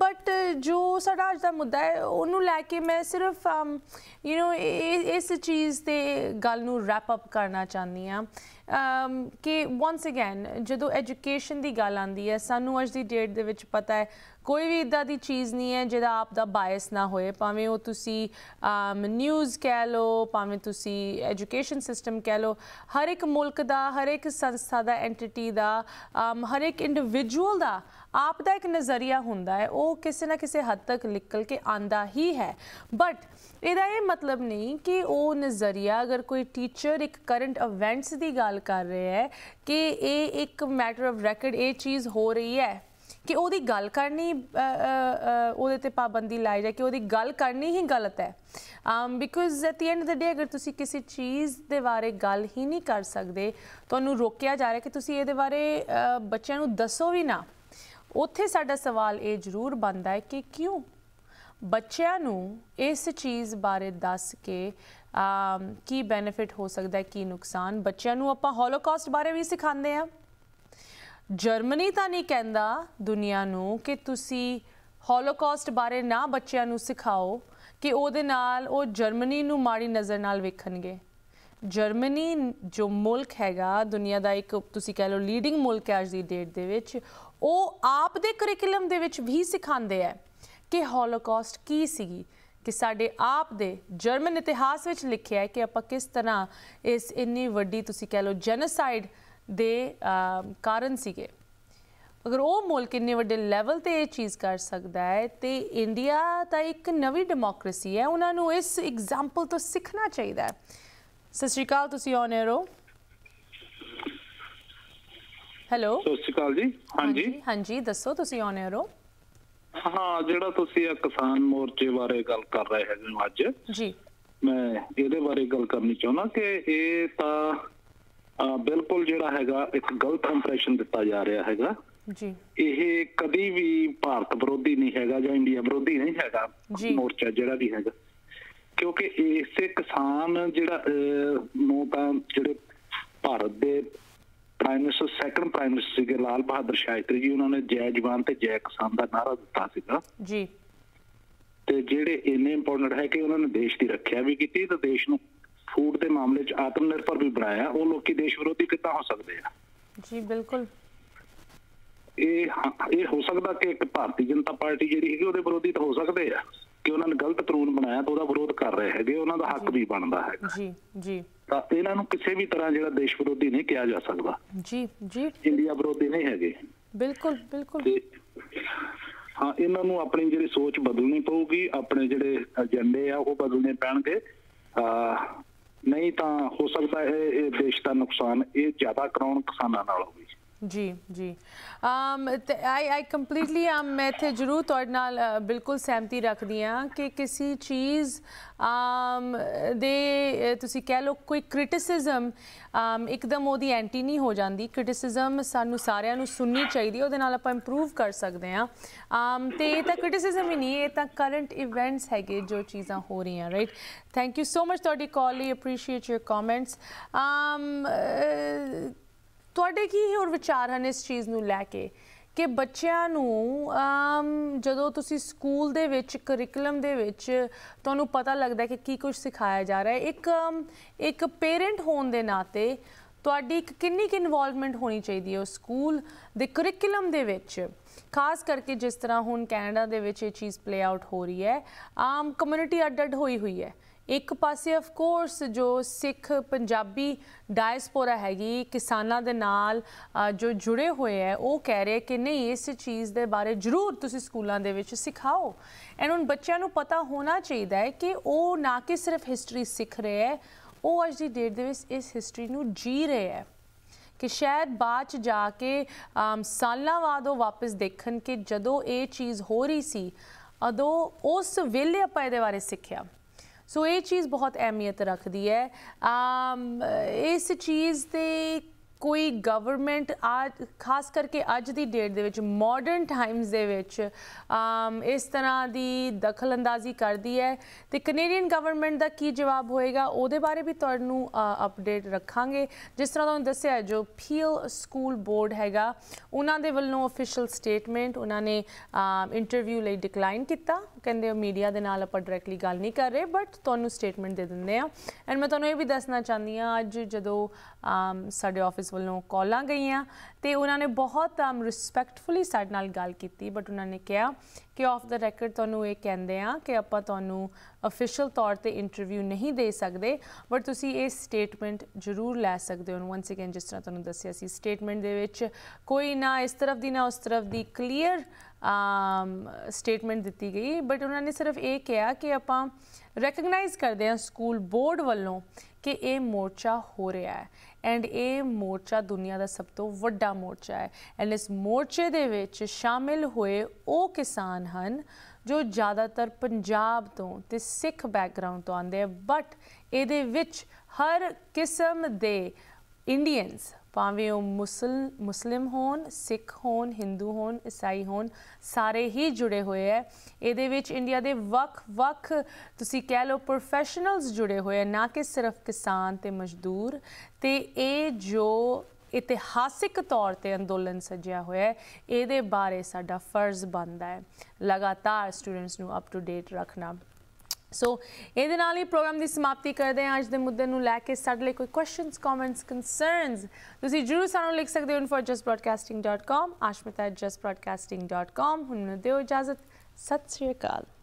ਬਟ ਜੋ ਸਾਡਾ ਅੱਜ ਦਾ ਮੁੱਦਾ ਹੈ ਉਹਨੂੰ ਲੈ ਕੇ ਮੈਂ ਸਿਰਫ ਯੂ نو ਇਸ ਚੀਜ਼ ਤੇ ਗੱਲ ਨੂੰ ਰੈਪ ਅਪ ਕਰਨਾ ਚਾਹੁੰਦੀ ਆ ਕਿ ਵਾਂਸ ਅਗੇਨ ਜਦੋਂ ਐਜੂਕੇਸ਼ਨ ਦੀ ਗੱਲ ਆਂਦੀ ਹੈ ਸਾਨੂੰ ਅੱਜ ਦੀ ਡੇਟ ਦੇ ਵਿੱਚ ਪਤਾ ਹੈ ਕੋਈ ਵੀ ਇਦਾਂ ਦੀ ਚੀਜ਼ ਨਹੀਂ ਹੈ ਜਿਹਦਾ ਆਪ ਦਾ ਬਾਇਸ ਨਾ ਹੋਏ ਭਾਵੇਂ ਉਹ ਤੁਸੀਂ ਨਿਊਜ਼ ਕਹਿ ਲੋ ਭਾਵੇਂ ਤੁਸੀਂ ਐਜੂਕੇਸ਼ਨ ਸਿਸਟਮ ਕਹਿ ਲੋ ਹਰ ਇੱਕ ਮੁਲਕ ਦਾ ਹਰ ਇੱਕ ਸੰਸਥਾ ਦਾ ਐਂਟੀਟੀ ਦਾ ਹਰ ਇੱਕ ਇੰਡੀਵਿਜੂਅਲ ਦਾ ਆਪ ਦਾ ਇੱਕ ਨਜ਼ਰੀਆ ਹੁੰਦਾ ਹੈ ਉਹ ਕਿਸੇ ਨਾ ਕਿਸੇ ਹੱਦ ਤੱਕ ਨਿਕਲ ਕੇ ਆਂਦਾ ਹੀ ਹੈ ਬਟ ਇਹਦਾ ਇਹ ਮਤਲਬ ਨਹੀਂ ਕਿ ਉਹ ਨਜ਼ਰੀਆ ਅਗਰ ਕੋਈ ਟੀਚਰ ਇੱਕ ਕਰੰਟ ਇਵੈਂਟਸ ਦੀ ਗੱਲ ਕਰ ਰਿਹਾ ਹੈ ਕਿ ਇਹ ਇੱਕ ਮੈਟਰ ਆਫ ਰੈਕਡ ਇਹ ਚੀਜ਼ ਹੋ ਰਹੀ ਹੈ ਕਿ ਉਹਦੀ ਗੱਲ ਕਰਨੀ ਉਹਦੇ ਤੇ ਪਾਬੰਦੀ ਲਾਈ ਜਾ ਕਿ ਉਹਦੀ ਗੱਲ ਕਰਨੀ ਹੀ ਗਲਤ ਹੈ um because at the end of the day ਅਗਰ ਤੁਸੀਂ ਕਿਸੇ ਚੀਜ਼ ਦੇ ਬਾਰੇ ਗੱਲ ਹੀ ਨਹੀਂ ਕਰ ਸਕਦੇ ਤੁਹਾਨੂੰ ਰੋਕਿਆ ਜਾ ਰਿਹਾ ਕਿ ਤੁਸੀਂ ਇਹਦੇ ਬਾਰੇ ਬੱਚਿਆਂ ਨੂੰ ਦੱਸੋ ਵੀ ਨਾ ਉੱਥੇ ਸਾਡਾ ਸਵਾਲ ਇਹ ਜ਼ਰੂਰ ਬਣਦਾ ਹੈ ਕਿ ਕਿਉਂ ਬੱਚਿਆਂ ਨੂੰ ਇਸ ਚੀਜ਼ ਬਾਰੇ ਦੱਸ ਕੇ ਕੀ ਬੈਨੀਫਿਟ ਹੋ ਸਕਦਾ ਹੈ ਕੀ ਨੁਕਸਾਨ ਬੱਚਿਆਂ ਨੂੰ ਆਪਾਂ ਹੋਲੋਕਾਸਟ ਬਾਰੇ ਵੀ ਸਿਖਾਉਂਦੇ ਆ ਜਰਮਨੀ ਤਾਂ ਨਹੀਂ ਕਹਿੰਦਾ ਦੁਨੀਆ ਨੂੰ ਕਿ ਤੁਸੀਂ ਹੋਲੋਕਾਸਟ ਬਾਰੇ ਨਾ ਬੱਚਿਆਂ ਨੂੰ ਸਿਖਾਓ ਕਿ ਉਹਦੇ ਨਾਲ ਉਹ ਜਰਮਨੀ ਨੂੰ ਮਾੜੀ ਨਜ਼ਰ ਨਾਲ ਵੇਖਣਗੇ ਜਰਮਨੀ ਜੋ ਮੁਲਕ ਹੈਗਾ ਦੁਨੀਆ ਦਾ ਇੱਕ ਤੁਸੀਂ ਕਹਿ ਲਓ ਲੀਡਿੰਗ ਮੁਲਕ ਹੈ ਅੱਜ ਦੀ ਡੇਟ ਦੇ ਵਿੱਚ ਉਹ ਆਪ ਦੇ ਕਰਿਕੂਲਮ ਦੇ ਵਿੱਚ ਵੀ ਸਿਖਾਉਂਦੇ ਆ ਕਿ ਹੋਲੋਕਾਸਟ ਕੀ ਸੀਗੀ ਕਿ ਸਾਡੇ ਆਪ ਦੇ ਜਰਮਨ ਇਤਿਹਾਸ ਵਿੱਚ ਲਿਖਿਆ ਹੈ ਕਿ ਆਪਾਂ ਕਿਸ ਤਰ੍ਹਾਂ ਇਸ ਇੰਨੀ ਵੱਡੀ ਤੁਸੀਂ ਕਹ ਲਓ ਜੈਨੋਸਾਈਡ ਦੇ ਕਾਰਨ ਸੀਗੇ ਅਗਰ ਉਹ ਮੁਲਕ ਇੰਨੇ ਵੱਡੇ ਲੈਵਲ ਤੇ ਇਹ ਚੀਜ਼ ਕਰ ਸਕਦਾ ਹੈ ਤੇ ਇੰਡੀਆ ਤਾਂ ਇੱਕ ਨਵੀਂ ਡੈਮੋਕ੍ਰੇਸੀ ਹੈ ਉਹਨਾਂ ਨੂੰ ਇਸ ਐਗਜ਼ਾਮਪਲ ਤੋਂ ਸਿੱਖਣਾ ਚਾਹੀਦਾ ਹੈ ਸਤਿ ਸ਼੍ਰੀ ਅਕਾਲ ਤੁਸੀਂ ਔਨ 에ਅਰ ਹੋ ਹੈਲੋ ਸਤਿ ਸ਼੍ਰੀ ਅਕਾਲ ਜੀ ਹਾਂਜੀ ਹਾਂਜੀ ਦੱਸੋ ਤੁਸੀਂ ਔਨ 에ਅਰ ਹੋ ਹਾਂ ਜਿਹੜਾ ਤੁਸੀਂ ਇਹ ਕਿਸਾਨ ਮੋਰਚੇ ਬਾਰੇ ਗੱਲ ਕਰ ਰਹੇ ਹੋ ਅੱਜ ਜੀ ਮੈਂ ਇਹਦੇ ਬਾਰੇ ਗੱਲ ਕਰਨੀ ਚਾਹੁੰਦਾ ਕਿ ਇਹ ਤਾਂ ਬਿਲਕੁਲ ਜਿਹੜਾ ਹੈਗਾ ਇੱਕ ਗਲਤ ਇੰਪ੍ਰੈਸ਼ਨ ਦਿੱਤਾ ਜਾ ਰਿਹਾ ਹੈਗਾ ਜੀ ਇਹ ਕਦੀ ਵੀ ਭਾਰਤ ਵਿਰੋਧੀ ਨਹੀਂ ਹੈਗਾ ਜਾਂ ਇੰਡੀਆ ਵਿਰੋਧੀ ਨਹੀਂ ਹੈਗਾ ਮੋਰਚਾ ਜਿਹੜਾ ਵੀ ਹੈਗਾ ਕਿਉਂਕਿ ਇਸੇ ਕਿਸਾਨ ਜਿਹੜਾ ਨੂੰ ਤਾਂ ਜਿਹੜੇ ਭਾਰਤ ਦੇ prime minister second prime minister ਸੀਗੇ ਲਾਲ ਬਹਾਦਰ ਸ਼ਾਸਤਰੀ ਜੀ ਉਹਨਾਂ ਨੇ ਜੈ ਜਵਾਨ ਤੇ ਜੈ ਕਿਸਾਨ ਦਾ ਨਾਰਾ ਦਿੱਤਾ ਸੀਗਾ ਜੀ ਤੇ ਜਿਹੜੇ ਇੰਨੇ ਇੰਪੋਰਟੈਂਟ ਹੈ ਕਿ ਉਹਨਾਂ ਨੇ ਦੇਸ਼ ਦੀ ਰੱਖਿਆ ਵੀ ਕੀਤੀ ਤੇ ਦੇਸ਼ ਨੂੰ ਫੂਡ ਦੇ ਮਾਮਲੇ 'ਚ ਆਤਮ ਨਿਰਭਰ ਵੀ ਬਣਾਇਆ ਉਹ ਲੋਕੀ ਦੇਸ਼ ਵਿਰੋਧੀ ਕਿੱਦਾਂ ਹੋ ਸਕਦੇ ਆ ਜੀ ਬਿਲਕੁਲ ਇਹ ਇਹ ਹੋ ਸਕਦਾ ਕਿ ਇੱਕ ਭਾਰਤੀ ਜਨਤਾ ਪਾਰਟੀ ਜਿਹੜੀ ਹੈਗੀ ਉਹਦੇ ਵਿਰੋਧੀ ਤਾਂ ਹੋ ਸਕਦੇ ਆ ਕਿ ਉਹਨਾਂ ਨੇ ਗਲਤ ਕਾਨੂੰਨ ਬਣਾਇਆ ਤਾਂ ਉਹਦਾ ਵਿਰੋਧ ਕਰ ਰਹੇ ਹੈਗੇ ਉਹਨਾਂ ਦਾ ਹੱਕ ਵੀ ਬਣਦਾ ਹੈ ਜੀ ਜੀ ਤਾਂ ਇਹਨਾਂ ਨੂੰ ਕਿਸੇ ਵੀ ਤਰ੍ਹਾਂ ਜਿਹੜਾ ਦੇਸ਼ ਵਿਰੋਧੀ ਨਹੀਂ ਕਿਹਾ ਜਾ ਸਕਦਾ ਜੀ ਜੀ ਇੰਡੀਆ ਵਿਰੋਧੀ ਨਹੀਂ ਹੈਗੇ ਬਿਲਕੁਲ ਬਿਲਕੁਲ ਹਾਂ ਇਹਨਾਂ ਨੂੰ ਆਪਣੀ ਜਿਹੜੀ ਸੋਚ ਬਦਲਣੀ ਪਊਗੀ ਆਪਣੇ ਜਿਹੜੇ ਏਜੰਡੇ ਆ ਉਹ ਬਦਲਨੇ ਪੈਣਗੇ ਆ ਨਹੀਂ ਤਾਂ ਹੋ ਸਕਦਾ ਹੈ ਇਹ ਦੇਸ਼ ਦਾ ਨੁਕਸਾਨ ਇਹ ਜ਼ਿਆਦਾ ਕਰਾਉਣ ਕਿਸਾਨਾਂ ਨਾਲ ਹੋਵੇ ਜੀ ਜੀ ਅਮ ਆਈ ਆਈ ਕੰਪਲੀਟਲੀ ਅਮ ਮੈਂ ਤੇ ਜਰੂਰ ਤੁਹਾਡੇ ਨਾਲ ਬਿਲਕੁਲ ਸਹਿਮਤੀ ਰੱਖਦੀ ਆ ਕਿ ਕਿਸੇ ਚੀਜ਼ ਅਮ um, ਦੇ ਤੁਸੀਂ ਕਹਿ ਲੋ ਕੋਈ ਕ੍ਰਿਟਿਸਿਜ਼ਮ ਅਮ um, ਇੱਕਦਮ ਉਹਦੀ ਐਂਟੀ ਨਹੀਂ ਹੋ ਜਾਂਦੀ ਕ੍ਰਿਟਿਸਿਜ਼ਮ ਸਾਨੂੰ ਸਾਰਿਆਂ ਨੂੰ ਸੁਣਨੀ ਚਾਹੀਦੀ ਉਹਦੇ ਨਾਲ ਆਪਾਂ ਇੰਪਰੂਵ ਕਰ ਸਕਦੇ ਆ ਅਮ um, ਤੇ ਇਹ ਤਾਂ ਕ੍ਰਿਟਿਸਿਜ਼ਮ ਹੀ ਨਹੀਂ ਇਹ ਤਾਂ ਕਰੰਟ ਇਵੈਂਟਸ ਹੈਗੇ ਜੋ ਚੀਜ਼ਾਂ ਹੋ ਰਹੀਆਂ right thank you so much ਤੁਹਾਡੀ ਕਾਲ ਲਈ ਅਪਰੀਸ਼ੀਏਟ ਯੂਰ ਕਮੈਂਟਸ ਅਮ ਤੁਹਾਡੇ ਕੀ ਹੋਰ ਵਿਚਾਰ ਹਨ ਇਸ ਚੀਜ਼ ਨੂੰ ਲੈ ਕੇ ਕਿ ਬੱਚਿਆਂ ਨੂੰ ਜਦੋਂ ਤੁਸੀਂ ਸਕੂਲ ਦੇ ਵਿੱਚ ਕਰਿਕੂਲਮ ਦੇ ਵਿੱਚ ਤੁਹਾਨੂੰ ਪਤਾ ਲੱਗਦਾ ਕਿ ਕੀ ਕੁਝ ਸਿਖਾਇਆ ਜਾ ਰਿਹਾ ਹੈ ਇੱਕ ਇੱਕ ਪੇਰੈਂਟ ਹੋਣ ਦੇ ਨਾਤੇ ਤੁਹਾਡੀ ਇੱਕ ਕਿੰਨੀ ਕਿ ਇਨਵੋਲਵਮੈਂਟ ਹੋਣੀ ਚਾਹੀਦੀ ਹੈ ਉਸ ਸਕੂਲ ਦੇ ਕਰਿਕੂਲਮ ਦੇ ਵਿੱਚ ਖਾਸ ਕਰਕੇ ਜਿਸ ਤਰ੍ਹਾਂ ਹੁਣ ਕੈਨੇਡਾ ਦੇ ਵਿੱਚ ਇਹ ਚੀਜ਼ ਪਲੇ ਆਊਟ ਹੋ ਰਹੀ ਹੈ ਆਮ ਕਮਿਊਨਿਟੀ ਅਡਡ ਹੋਈ ਹੋਈ ਹੈ ਇੱਕ ਪਾਸੇ ਆਫ ਕੋਰਸ ਜੋ ਸਿੱਖ ਪੰਜਾਬੀ ਡਾਇਸਪੋਰਾ ਹੈਗੀ ਕਿਸਾਨਾਂ ਦੇ ਨਾਲ ਜੋ ਜੁੜੇ ਹੋਏ ਹੈ ਉਹ ਕਹਿ ਰਹੇ ਕਿ ਨਹੀਂ ਇਸ ਚੀਜ਼ ਦੇ ਬਾਰੇ ਜ਼ਰੂਰ ਤੁਸੀਂ ਸਕੂਲਾਂ ਦੇ ਵਿੱਚ ਸਿਖਾਓ ਐਂਡ ਉਹਨਾਂ ਬੱਚਿਆਂ ਨੂੰ ਪਤਾ ਹੋਣਾ ਚਾਹੀਦਾ ਹੈ ਕਿ ਉਹ ਨਾ ਕਿ ਸਿਰਫ ਹਿਸਟਰੀ ਸਿੱਖ ਰਹੇ ਹੈ ਉਹ ਅੱਜ ਦੀ ਡੇਟ ਦੇ ਵਿੱਚ ਇਸ ਹਿਸਟਰੀ ਨੂੰ ਜੀ ਰਹੇ ਹੈ ਕਿ ਸ਼ਾਇਦ ਬਾਅਦ ਚ ਜਾ ਕੇ ਸਾਲਾਂ ਬਾਅਦ ਉਹ ਵਾਪਸ ਦੇਖਣ ਕਿ ਜਦੋਂ ਇਹ ਚੀਜ਼ ਹੋ ਰਹੀ ਸੀ ਅਦੋਂ ਉਸ ਵੇਲੇ ਆਪਾਂ ਇਹਦੇ ਬਾਰੇ ਸਿੱਖਿਆ ਸੋ ਇਹ ਚੀਜ਼ ਬਹੁਤ ਅਹਿਮੀਅਤ ਰੱਖਦੀ ਹੈ ਇਸ ਚੀਜ਼ ਤੇ ਕੋਈ ਗਵਰਨਮੈਂਟ ਆ ਖਾਸ ਕਰਕੇ ਅੱਜ ਦੀ ਡੇਟ ਦੇ ਵਿੱਚ ਮਾਡਰਨ ਟਾਈਮਸ ਦੇ ਵਿੱਚ ਇਸ ਤਰ੍ਹਾਂ ਦੀ ਦਖਲਅੰਦਾਜ਼ੀ ਕਰਦੀ ਹੈ ਤੇ ਕੈਨੇਡੀਅਨ ਗਵਰਨਮੈਂਟ ਦਾ ਕੀ ਜਵਾਬ ਹੋਏਗਾ ਉਹਦੇ ਬਾਰੇ ਵੀ ਤੁਹਾਨੂੰ ਅਪਡੇਟ ਰੱਖਾਂਗੇ ਜਿਸ ਤਰ੍ਹਾਂ ਤੁਹਾਨੂੰ ਦੱਸਿਆ ਜੋ ਪੀਲ ਸਕੂਲ ਬੋਰਡ ਹੈਗਾ ਉਹਨਾਂ ਦੇ ਵੱਲੋਂ ਅਫੀਸ਼ੀਅਲ ਸਟੇਟਮੈਂਟ ਉਹਨਾਂ ਨੇ ਇੰਟਰਵਿਊ ਲਈ ਡਿਕਲਾਈਨ ਕੀਤਾ ਕਹਿੰਦੇ ਉਹ ਮੀਡੀਆ ਦੇ ਨਾਲ ਆਪਾਂ ਡਾਇਰੈਕਟਲੀ ਗੱਲ ਨਹੀਂ ਕਰ ਰਹੇ ਬਟ ਤੁਹਾਨੂੰ ਸਟੇਟਮੈਂਟ ਦੇ ਦਿੰਦੇ ਆ ਐਂਡ ਮੈਂ ਤੁਹਾਨੂੰ ਇਹ ਵੀ ਦੱਸਣਾ ਚਾਹੁੰਦੀ ਆ ਅੱਜ ਜਦੋਂ ਸਾਡੇ ਆਫਿਸ ਪੁਲਿਸ ਵੱਲੋਂ ਕਾਲਾਂ ਗਈਆਂ ਤੇ ਉਹਨਾਂ ਨੇ ਬਹੁਤ ਰਿਸਪੈਕਟਫੁਲੀ ਸਾਡੇ ਨਾਲ ਗੱਲ ਕੀਤੀ ਬਟ ਉਹਨਾਂ ਨੇ ਕਿਹਾ ਕਿ ਆਫ ਦਾ ਰੈਕੋਰਡ ਤੁਹਾਨੂੰ ਇਹ ਕਹਿੰਦੇ ਆ ਕਿ ਆਪਾਂ ਤੁਹਾਨੂੰ ਅਫੀਸ਼ੀਅਲ ਤੌਰ ਤੇ ਇੰਟਰਵਿਊ ਨਹੀਂ ਦੇ ਸਕਦੇ ਬਟ ਤੁਸੀਂ ਇਹ ਸਟੇਟਮੈਂਟ ਜ਼ਰੂਰ ਲੈ ਸਕਦੇ ਹੋ ਵਾਂਸ ਅਗੇਨ ਜਿਸ ਤਰ੍ਹਾਂ ਤੁਹਾਨੂੰ ਦੱਸਿਆ ਸੀ ਸਟੇਟਮੈਂਟ ਦੇ ਵਿੱਚ ਕੋਈ ਨਾ ਇਸ ਤਰਫ ਦੀ ਨਾ ਉਸ ਤਰਫ ਦੀ ਕਲੀਅਰ ਸਟੇਟਮੈਂਟ ਦਿੱਤੀ ਗਈ ਬਟ ਉਹਨਾਂ ਨੇ ਸਿਰਫ ਇਹ ਕਿਹਾ ਕਿ ਆਪਾਂ ਰੈਕਗਨਾਈਜ਼ ਕਰਦੇ ਹਾਂ ਸਕੂਲ ਬੋਰਡ ਵੱਲੋਂ ਕਿ ਇਹ ਮੋਰਚਾ ਹੋ ਰਿਹਾ ਹੈ ਐਂਡ ਇਹ ਮੋਰਚਾ ਦੁਨੀਆ ਦਾ ਸਭ ਤੋਂ ਵੱਡਾ ਮੋਰਚਾ ਹੈ ਐਂਡ ਇਸ ਮੋਰਚੇ ਦੇ ਵਿੱਚ ਸ਼ਾਮਿਲ ਹੋਏ ਉਹ ਕਿਸਾਨ ਹਨ ਜੋ ਜ਼ਿਆਦਾਤਰ ਪੰਜਾਬ ਤੋਂ ਤੇ ਸਿੱਖ ਬੈਕਗ੍ਰਾਉਂਡ ਤੋਂ ਆਉਂਦੇ ਆ ਬਟ ਇਹਦੇ ਵਿੱਚ ਹਰ ਕਿਸਮ ਦੇ ਇੰਡੀਅਨਸ ਭਾਵੇਂ ਉਹ ਮੁਸਲ ਮੁਸਲਮ ਹੋਣ ਸਿੱਖ ਹੋਣ ਹਿੰਦੂ ਹੋਣ ਇਸਾਈ ਹੋਣ ਸਾਰੇ ਹੀ ਜੁੜੇ ਹੋਏ ਐ ਇਹਦੇ ਵਿੱਚ ਇੰਡੀਆ ਦੇ ਵੱਖ-ਵੱਖ ਤੁਸੀਂ ਕਹਿ ਲਓ ਪ੍ਰੋਫੈਸ਼ਨਲਸ ਜੁੜੇ ਹੋਏ ਐ ਨਾ ਕਿ ਸਿਰਫ ਕਿਸਾਨ ਤੇ ਮਜ਼ਦੂਰ ਤੇ ਇਹ ਜੋ ਇਤਿਹਾਸਿਕ ਤੌਰ ਤੇ ਅੰਦੋਲਨ ਸੱਜਿਆ ਹੋਇਆ ਹੈ ਇਹਦੇ ਬਾਰੇ ਸਾਡਾ ਫਰਜ਼ ਬਣਦਾ ਹੈ ਲਗਾਤਾਰ ਸਟੂਡੈਂਟਸ ਨੂੰ ਅਪ ਟੂ ਡੇਟ ਰੱਖਣਾ ਸੋ ਇਹਦੇ ਨਾਲ ਹੀ ਪ੍ਰੋਗਰਾਮ ਦੀ ਸਮਾਪਤੀ ਕਰਦੇ ਹਾਂ ਅੱਜ ਦੇ ਮੁੱਦੇ ਨੂੰ ਲੈ ਕੇ ਸਾਡੇ ਲਈ ਕੋਈ ਕੁਐਸਚਨਸ ਕਮੈਂਟਸ ਕਨਸਰਨਸ ਤੁਸੀਂ ਜਰੂਰ ਸਾਨੂੰ ਲਿਖ ਸਕਦੇ ਹੋ info@justbroadcasting.com ashmita@justbroadcasting.com ਹੁਣ ਨੂੰ ਦਿਓ ਇਜਾਜ਼ਤ ਸਤਿ ਸ੍ਰੀ ਅਕਾਲ